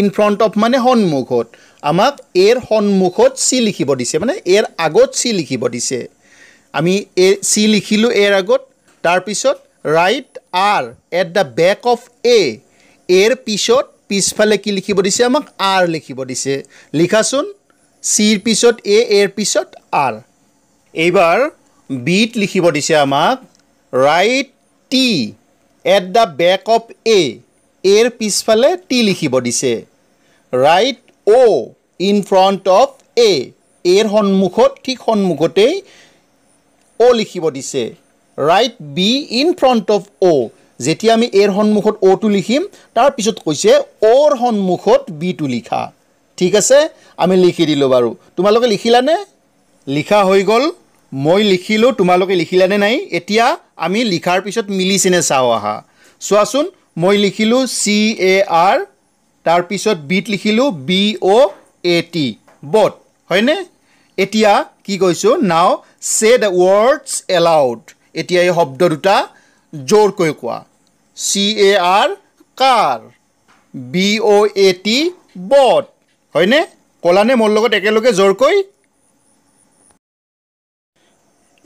in front of মানে সন্মুখত আমাক এৰ সন্মুখত চি লিখিব দিছে মানে এৰ আগত চি লিখিব দিছে আমি এ চি লিখিলোঁ এৰ আগত তাৰপিছত write R at the back of A এৰ পিছত পিছফালে কি লিখিব দিছে আমাক আৰ লিখিব দিছে লিখাচোন চিৰ পিছত এ এৰ পিছত আৰ এইবাৰ বিত লিখিব দিছে আমাক write T at the back of A এৰ পিছফালে টি লিখিব দিছে write O' in front of A এৰ সন্মুখত ঠিক সন্মুখতেই অ' লিখিব দিছে write B in front of O' যেতিয়া আমি এৰ সন্মুখত অ' টো লিখিম তাৰপিছত কৈছে অ'ৰ সন্মুখত বি টো লিখা ঠিক আছে আমি লিখি দিলোঁ বাৰু তোমালোকে লিখিলানে লিখা হৈ গ'ল মই লিখিলোঁ তোমালোকে লিখিলানে নাই এতিয়া আমি লিখাৰ পিছত মিলিছেনে চাওঁ আহা চোৱাচোন মই লিখিলোঁ চি এ আৰ তাৰপিছত বিত লিখিলোঁ B O' A T boat হয়নে এতিয়া কি কৈছোঁ নাও ছে দ্য ৱৰ্ডছ এলাউড এতিয়া এই শব্দ দুটা জোৰকৈ কোৱা C A R car B O' A T boat হয়নে ক'লানে মোৰ লগত একেলগে জোৰকৈ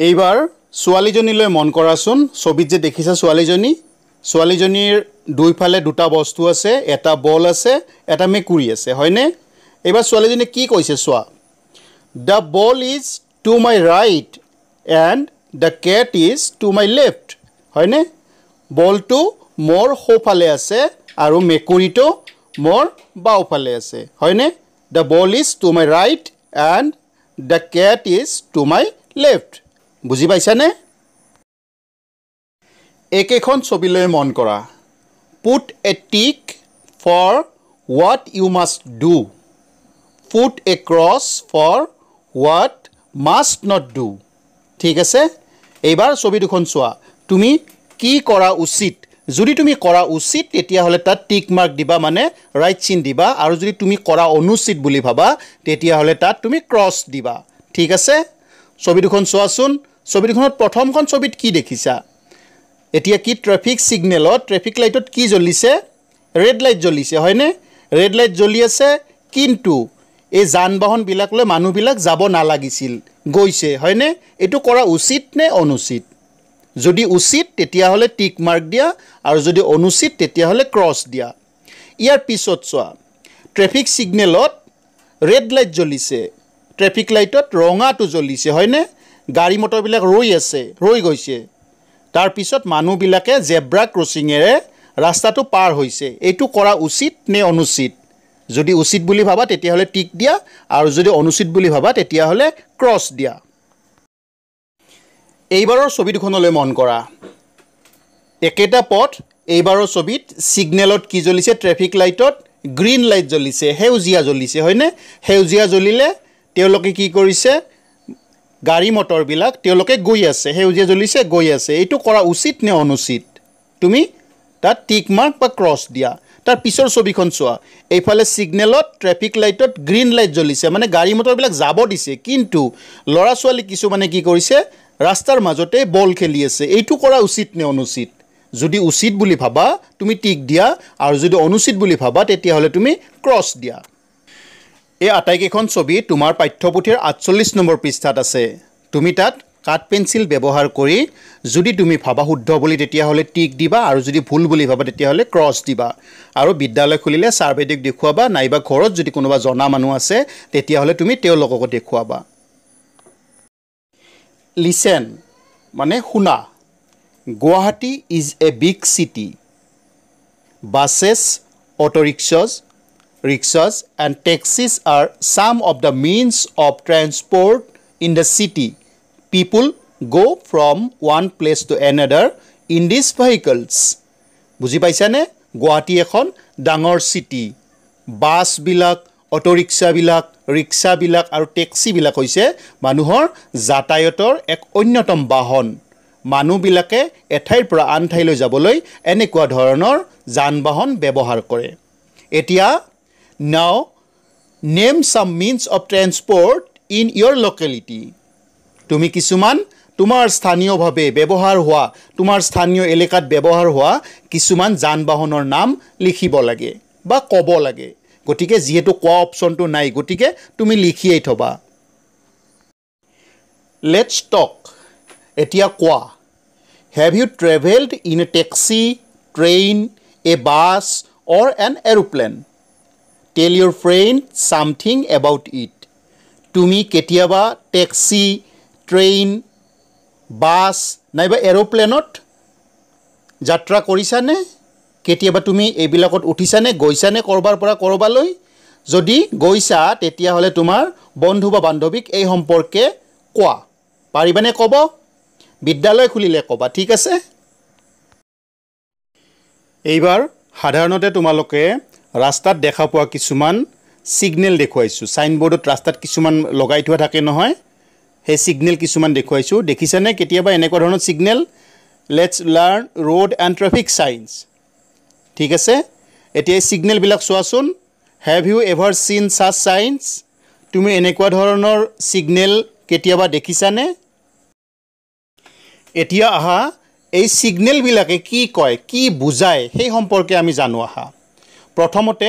এইবাৰ ছোৱালীজনীলৈ মন কৰাচোন ছবিত যে দেখিছা ছোৱালীজনী ছোৱালীজনীৰ দুইফালে দুটা বস্তু আছে এটা বল আছে এটা মেকুৰী আছে হয়নে এইবাৰ ছোৱালীজনীয়ে কি কৈছে চোৱা the ball is to my right and the cat is to my left হয়নে বলটো মোৰ সোঁফালে আছে আৰু মেকুৰীটো মোৰ বাওঁফালে আছে হয়নে the ball is to my right and the cat is to my left বুজি পাইছানে একেখন ছবিলৈ মন কৰা put a tick for what you must do put a cross for what must not do ঠিক আছে এইবাৰ ছবি দুখন চোৱা তুমি কি কৰা উচিত যদি তুমি কৰা উচিত তেতিয়াহ'লে তাত টিক মাৰ্ক দিবা মানে ৰাইট চিন দিবা আৰু যদি তুমি কৰা অনুচিত বুলি ভাবা তেতিয়াহ'লে তাত তুমি ক্ৰছ দিবা ঠিক আছে ছবি দুখন চোৱাচোন ছবি দুখনত প্ৰথমখন ছবিত কি দেখিছা এতিয়া কি ট্ৰেফিক ছিগনেলত ট্ৰেফিক লাইটত কি জ্বলিছে ৰেড লাইট জ্বলিছে হয়নে ৰেড লাইট জ্বলি আছে কিন্তু এই যান বাহনবিলাকলৈ মানুহবিলাক যাব নালাগিছিল গৈছে হয়নে এইটো কৰা উচিত নে অনুচিত যদি উচিত তেতিয়াহ'লে টিক মাৰ্ক দিয়া আৰু যদি অনুচিত তেতিয়াহ'লে ক্ৰছ দিয়া ইয়াৰ পিছত চোৱা ট্ৰেফিক ছিগনেলত ৰেড লাইট জ্বলিছে ট্ৰেফিক লাইটত ৰঙাটো জ্বলিছে হয়নে গাড়ী মটৰবিলাক ৰৈ আছে ৰৈ গৈছে তাৰপিছত মানুহবিলাকে জেব্ৰা ক্ৰছিঙেৰে ৰাস্তাটো পাৰ হৈছে এইটো কৰা উচিত নে অনুচিত যদি উচিত বুলি ভাবা তেতিয়াহ'লে টিক দিয়া আৰু যদি অনুচিত বুলি ভাবা তেতিয়াহ'লে ক্ৰছ দিয়া এইবাৰৰ ছবি দুখনলৈ মন কৰা একেটা পথ এইবাৰৰ ছবিত ছিগনেলত কি জ্বলিছে ট্ৰেফিক লাইটত গ্ৰীণ লাইট জ্বলিছে সেউজীয়া জ্বলিছে হয়নে সেউজীয়া জ্বলিলে তেওঁলোকে কি কৰিছে গাড়ী মটৰবিলাক তেওঁলোকে গৈ আছে সেউজীয়া জ্বলিছে গৈ আছে এইটো কৰা উচিত নে অনুচিত তুমি তাত টিক মাৰ্ক বা ক্ৰছ দিয়া তাৰ পিছৰ ছবিখন চোৱা এইফালে ছিগনেলত ট্ৰেফিক লাইটত গ্ৰীণ লাইট জ্বলিছে মানে গাড়ী মটৰবিলাক যাব দিছে কিন্তু ল'ৰা ছোৱালী কিছুমানে কি কৰিছে ৰাস্তাৰ মাজতে বল খেলি আছে এইটো কৰা উচিত নে অনুচিত যদি উচিত বুলি ভাবা তুমি টিক দিয়া আৰু যদি অনুচিত বুলি ভাবা তেতিয়াহ'লে তুমি ক্ৰছ দিয়া এই আটাইকেইখন ছবি তোমাৰ পাঠ্যপুথিৰ আঠচল্লিছ নম্বৰ পৃষ্ঠাত আছে তুমি তাত কাঠ পেঞ্চিল ব্যৱহাৰ কৰি যদি তুমি ভাবা শুদ্ধ বুলি তেতিয়াহ'লে টিক দিবা আৰু যদি ভুল বুলি ভাবা তেতিয়াহ'লে ক্ৰছ দিবা আৰু বিদ্যালয় খুলিলে চাৰ্ভেটিক দেখুৱাবা নাইবা ঘৰত যদি কোনোবা জনা মানুহ আছে তেতিয়াহ'লে তুমি তেওঁলোককো দেখুৱাবা লিচেন মানে শুনা Guwahati is a big city buses autorickshaws rickshaws and taxis are some of the means of transport in the city people go from one place to another in these vehicles বুজি পাইছানে গুৱাহাটী এখন ডাঙৰ চিটি বাছবিলাক auto' ৰিক্সাবিলাক ৰিক্সাবিলাক আৰু টেক্সিবিলাক হৈছে মানুহৰ যাতায়তৰ এক অন্যতম বাহন মানুহবিলাকে এঠাইৰ পৰা আন ঠাইলৈ যাবলৈ এনেকুৱা ধৰণৰ যান বাহন ব্যৱহাৰ কৰে এতিয়া now name some means of transport in your locality তুমি কিছুমান তোমাৰ স্থানীয়ভাৱে ব্যৱহাৰ হোৱা তোমাৰ স্থানীয় এলেকাত ব্যৱহাৰ হোৱা কিছুমান যান বাহনৰ নাম লিখিব লাগে বা ক'ব লাগে গতিকে যিহেতু কোৱা অপশ্যনটো নাই গতিকে তুমি লিখিয়েই থবা লেটছ টক এতিয়া কোৱা have you travelled in a taxi train a bus or an aeroplane tell your friend something about it তুমি কেতিয়াবা টেক্সি ট্ৰেইন বাছ নাইবা এৰোপ্লেনত যাত্ৰা কৰিছানে কেতিয়াবা তুমি এইবিলাকত উঠিছানে গৈছানে ক'ৰবাৰ পৰা ক'ৰবালৈ যদি গৈছা তেতিয়াহ'লে তোমাৰ বন্ধু বা বান্ধৱীক এই সম্পৰ্কে কোৱা পাৰিবানে ক'ব বিদ্যালয় খুলিলে ক'বা ঠিক আছে এইবাৰ সাধাৰণতে তোমালোকে ৰাস্তাত দেখা পোৱা কিছুমান ছিগনেল দেখুৱাইছোঁ ছাইনবোৰ্ডত ৰাস্তাত কিছুমান লগাই থোৱা থাকে নহয় সেই ছিগনেল কিছুমান দেখুৱাইছোঁ দেখিছেনে কেতিয়াবা এনেকুৱা ধৰণৰ signal let's learn road and traffic signs ঠিক আছে এতিয়া এই ছিগনেলবিলাক চোৱাচোন হেভ ইউ এভাৰ চিন চাচ চাইন্স তুমি এনেকুৱা ধৰণৰ ছিগনেল কেতিয়াবা দেখিছানে এতিয়া আহা এই ছিগনেলবিলাকে কি কয় কি বুজায় সেই সম্পৰ্কে আমি জানো আহা প্ৰথমতে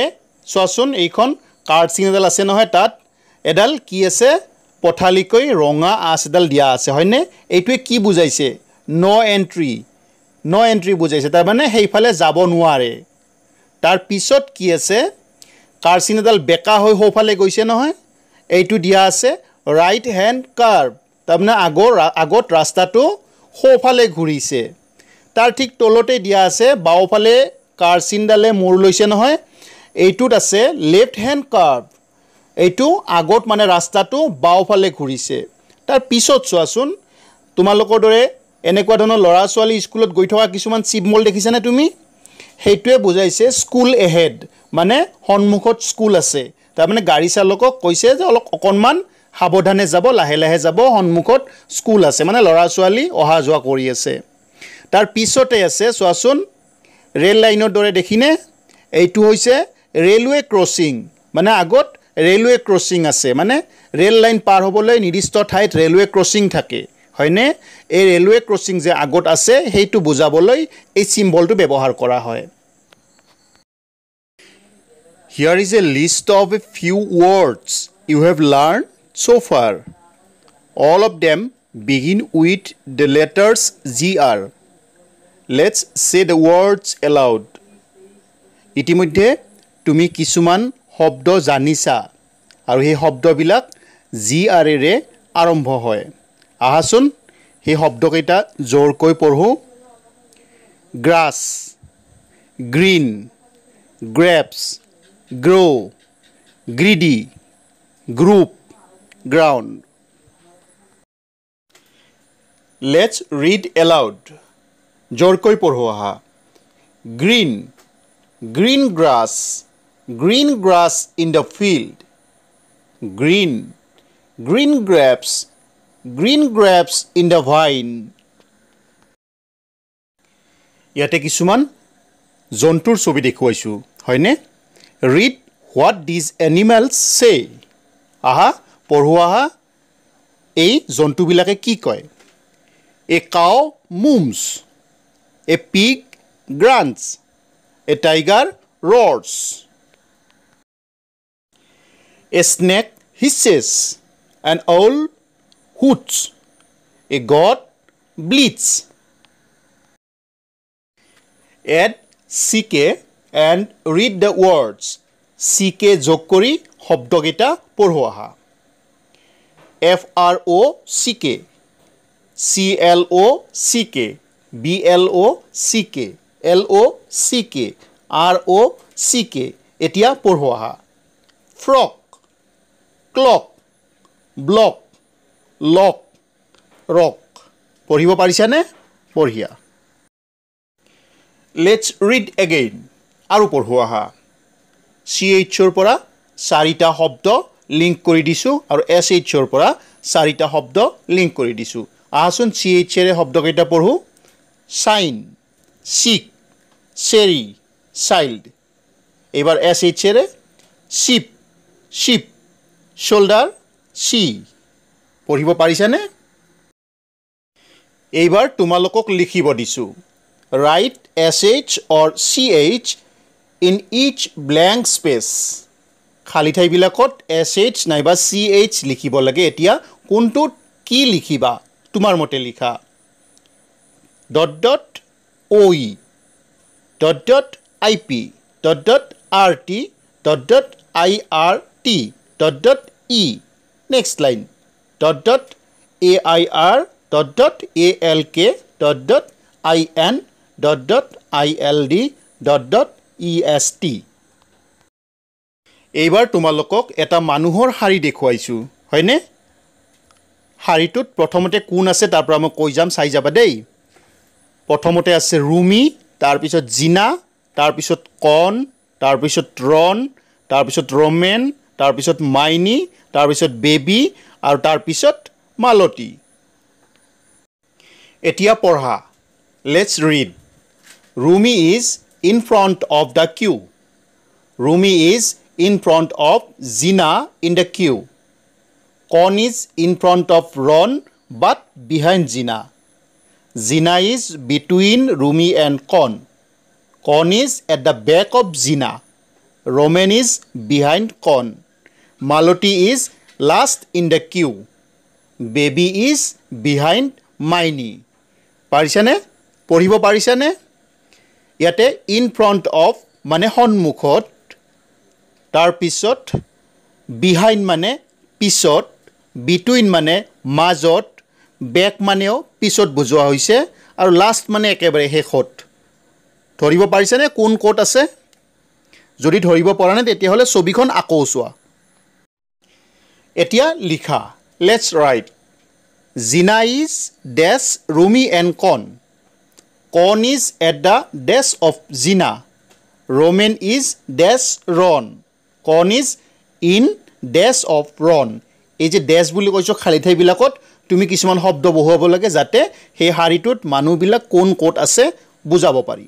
চোৱাচোন এইখন কাৰ্ড ছিগনেল আছে নহয় তাত এডাল কি আছে পথালিকৈ ৰঙা আঁচ এডাল দিয়া আছে হয়নে এইটোৱে কি বুজাইছে ন এণ্ট্ৰি ন এণ্ট্ৰি বুজাইছে তাৰমানে সেইফালে যাব নোৱাৰে তাৰপিছত কি আছে কাৰচিন এডাল বেঁকা হৈ সোঁফালে গৈছে নহয় এইটো দিয়া আছে ৰাইট হেণ্ড কাৰ্ভ তাৰমানে আগৰ আগত ৰাস্তাটো সোঁফালে ঘূৰিছে তাৰ ঠিক তলতে দিয়া আছে বাওঁফালে কাৰচিনডালে মূৰ লৈছে নহয় এইটোত আছে লেফ্ট হেণ্ড কাৰ্ভ এইটো আগত মানে ৰাস্তাটো বাওঁফালে ঘূৰিছে তাৰ পিছত চোৱাচোন তোমালোকৰ দৰে এনেকুৱা ধৰণৰ ল'ৰা ছোৱালী স্কুলত গৈ থকা কিছুমান চিপমল দেখিছানে তুমি সেইটোৱে বুজাইছে স্কুল এহেড মানে সন্মুখত স্কুল আছে তাৰমানে গাড়ী চালকক কৈছে যে অলপ অকণমান সাৱধানে যাব লাহে লাহে যাব সন্মুখত স্কুল আছে মানে ল'ৰা ছোৱালী অহা যোৱা কৰি আছে তাৰ পিছতে আছে চোৱাচোন ৰে'ল লাইনৰ দৰে দেখিনে এইটো হৈছে ৰে'লৱে ক্ৰছিং মানে আগত ৰেলৱে ক্ৰছিং আছে মানে ৰেল লাইন পাৰ হ'বলৈ নিৰ্দিষ্ট ঠাইত ৰেলৱে ক্ৰছিং থাকে হয়নে এই ৰেলৱে ক্ৰছিং যে আগত আছে সেইটো বুজাবলৈ এই চিম্বলটো ব্যৱহাৰ কৰা হয় here is a list of a few words you have learn so' far all of them begin with the letters G R let's say the words aloud ইতিমধ্যে তুমি কিছুমান শব্দ জানিছা আৰু সেই শব্দবিলাক জি আৰ এৰে আৰম্ভ হয় আহাচোন সেই শব্দকেইটা জোৰকৈ পঢ়োঁ grass green grapes grow' greedy group ground let's read aloud জোৰকৈ পঢ়োঁ আহা green green grass green grass in the field green green grapes green grapes in the vine ইয়াতে কিছুমান জন্তুৰ ছবি দেখুৱাইছোঁ হয়নে ৰিড হোৱাট ডিজ এনিমেলছ ছে আহা পঢ়ু আহা এই জন্তুবিলাকে কি কয় a cow moos a pig grunts a tiger roars A snake hisses, an owl hoots, a god bleats. Add CK and read the words. CK Jokori কৰি শব্দকেইটা F R O C K C L O C K B L O C K L O C K R O C K Etia কে Frog clock block lock rock পঢ়িব পাৰিছেনে পঢ়িয়া let's read again আৰু পঢ়ো আহা C এইচৰ পৰা চাৰিটা শব্দ লিংক কৰি দিছোঁ আৰু এছ এইচৰ পৰা চাৰিটা শব্দ লিংক কৰি দিছোঁ আহাচোন চি এইচেৰে শব্দকেইটা পঢ়োঁ চাইন চিক চেৰী চাইল্ড এইবাৰ এছ এইচেৰে চিপ চিপ shoulder C. পঢ়িব পাৰিছেনে এইবাৰ তোমালোকক লিখিব দিছোঁ write S H or C H in each blank space খালী ঠাইবিলাকত এছ এইচ নাইবা চি এইচ লিখিব লাগে এতিয়া কোনটোত কি লিখিবা তোমাৰ মতে লিখা dot dot O' E dot dot I P dot dot R T dot dot I R T dot dot E next line dot dot A I R dot dot A L K dot dot I N dot dot I L D dot dot E S T এইবাৰ তোমালোকক এটা মানুহৰ শাৰী দেখুৱাইছোঁ হয়নে শাৰীটোত প্ৰথমতে কোন আছে তাৰ পৰা মই কৈ যাম চাই যাবা দেই প্ৰথমতে আছে ৰুমি তাৰপিছত জিনা তাৰপিছত কণ তাৰপিছত ৰণ তাৰপিছত ৰমেন তাৰপিছত মাইনী তাৰপিছত বেবী আৰু তাৰপিছত মালতী এতিয়া পঢ়া let's read Rumi is in front of the queue Rumi is in front of Gina in the queue Kon is in front of Ron but behind Gina Gina is between Rumi and Kon Kon is at the back of Gina Romen is behind Kon Malati is last in the queue Baby is behind Maini পাৰিছেনে পঢ়িব পাৰিছেনে ইয়াতে in front of মানে সন্মুখত তাৰপিছত behind মানে পিছত between মানে মাজত বেক মানেও পিছত বুজোৱা হৈছে আৰু লাষ্ট মানে একেবাৰে শেষত ধৰিব পাৰিছেনে কোন ক'ত আছে যদি ধৰিব পৰা নাই তেতিয়াহ'লে ছবিখন আকৌ চোৱা এতিয়া লিখা let's write is dash Rumi and Kon Kon is at the dash of Gina Romen is dash Ron Kon is in dash of Ron এই যে ডেছ বুলি কৈছোঁ খালী ঠাইবিলাকত তুমি কিছুমান শব্দ বহুৱাব লাগে যাতে সেই শাৰীটোত মানুহবিলাক কোন ক'ত আছে বুজাব পাৰি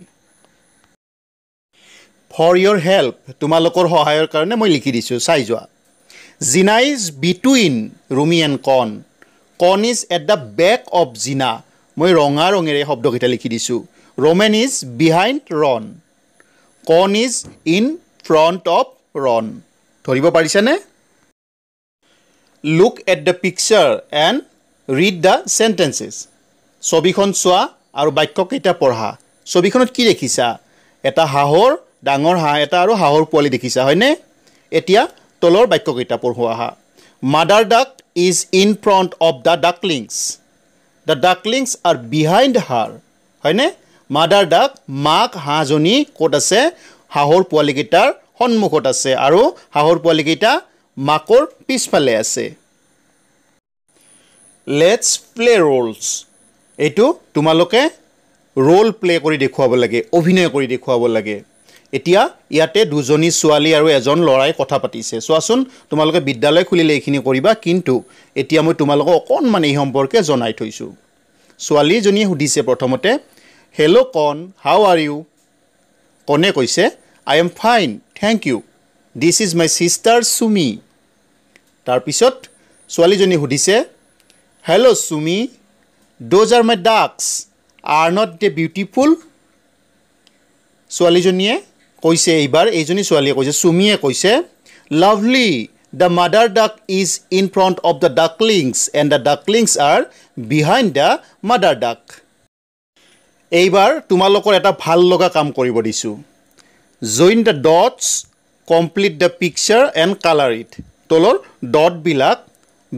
ফৰ ইয়'ৰ হেল্প তোমালোকৰ সহায়ৰ কাৰণে মই লিখি দিছোঁ চাই যোৱা জিনা is between Rumi and Kon Kon is at the back of Gina মই ৰঙা ৰঙেৰে শব্দকেইটা লিখি দিছোঁ ৰমেন ইজ বিহাইণ্ড ৰণ কণ is in front of Ron ধৰিব পাৰিছেনে look at the picture and read the sentences ছবিখন চোৱা আৰু বাক্যকেইটা পঢ়া ছবিখনত কি দেখিছা এটা হাঁহৰ ডাঙৰ হাঁহ এটা আৰু হাঁহৰ পোৱালি দেখিছা হয়নে এতিয়া তলৰ বাক্যকেইটা পঢ়োঁ আহা mother duck is in front of the ducklings the ducklings are behind her হয়নে মাডাৰ ডাক মাক হাঁহজনী ক'ত আছে হাঁহৰ পোৱালিকেইটাৰ সন্মুখত আছে আৰু হাঁহৰ পোৱালিকেইটা মাকৰ পিছফালে আছে লেটছ প্লে ৰোলছ এইটো তোমালোকে ৰোল প্লে কৰি দেখুৱাব লাগে অভিনয় কৰি দেখুৱাব লাগে এতিয়া ইয়াতে দুজনী ছোৱালী আৰু এজন ল'ৰাই কথা পাতিছে চোৱাচোন তোমালোকে বিদ্যালয় খুলিলে এইখিনি কৰিবা কিন্তু এতিয়া মই তোমালোকক অকণমান এই সম্পৰ্কে জনাই থৈছোঁ ছোৱালীজনীয়ে সুধিছে প্ৰথমতে হেল্ল' কণ হাউ আৰ ইউ কণে কৈছে I am fine thank you this is my sister Sumi তাৰপিছত ছোৱালীজনী সুধিছে hello' Sumi those are my ducks are not they beautiful ছোৱালীজনীয়ে কৈছে এইবাৰ এইজনী ছোৱালীয়ে কৈছে চুমিয়ে কৈছে lovely the mother duck is in front of the ducklings and the ducklings are behind the mother duck এইবাৰ তোমালোকৰ এটা ভাল লগা কাম কৰিব দিছোঁ join the dots complete the picture and colour it তলৰ ডটবিলাক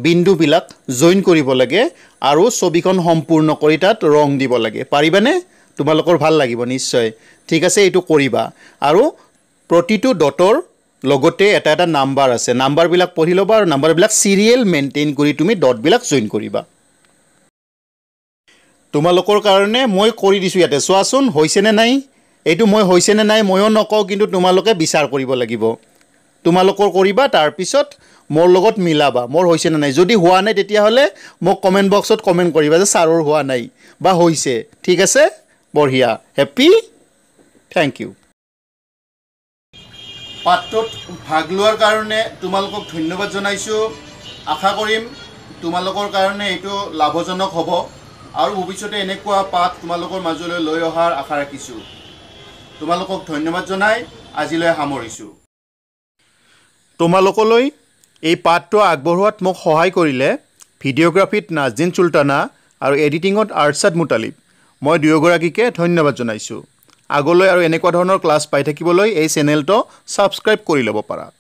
বিন্দুবিলাক জইন কৰিব লাগে আৰু ছবিখন সম্পূৰ্ণ কৰি তাত ৰং দিব লাগে পাৰিবানে তোমালোকৰ ভাল লাগিব নিশ্চয় ঠিক আছে এইটো কৰিবা আৰু প্ৰতিটো ডটৰ লগতে এটা এটা নাম্বাৰ আছে নাম্বাৰবিলাক পঢ়ি ল'বা আৰু নাম্বাৰবিলাক চিৰিয়েল মেইনটেইন কৰি তুমি ডটবিলাক জইন কৰিবা তোমালোকৰ কাৰণে মই কৰি দিছোঁ ইয়াতে চোৱাচোন হৈছেনে নাই এইটো মই হৈছেনে নাই ময়ো নকওঁ কিন্তু তোমালোকে বিচাৰ কৰিব লাগিব তোমালোকৰ কৰিবা তাৰপিছত মোৰ লগত মিলাবা মোৰ হৈছে নে নাই যদি হোৱা নাই তেতিয়াহ'লে মোক কমেণ্ট বক্সত কমেণ্ট কৰিবা যে ছাৰৰ হোৱা নাই বা হৈছে ঠিক আছে বঢ়িয়া হেপ্পী থেংক ইউ পাঠটোত ভাগ লোৱাৰ কাৰণে তোমালোকক ধন্যবাদ জনাইছোঁ আশা কৰিম তোমালোকৰ কাৰণে এইটো লাভজনক হ'ব আৰু ভৱিষ্যতে এনেকুৱা পাঠ তোমালোকৰ মাজলৈ লৈ অহাৰ আশা ৰাখিছোঁ তোমালোকক ধন্যবাদ জনাই আজিলৈ সামৰিছোঁ তোমালোকলৈ এই পাঠটো আগবঢ়োৱাত মোক সহায় কৰিলে ভিডিঅ'গ্ৰাফীত নাজিন চুলতানা আৰু এডিটিঙত আৰ্চাদ মুতালিব মই দুয়োগৰাকীকে ধন্যবাদ জনাইছোঁ আগলৈ আৰু এনেকুৱা ধৰণৰ ক্লাছ পাই থাকিবলৈ এই চেনেলটো ছাবস্ক্ৰাইব কৰি ল'ব পাৰা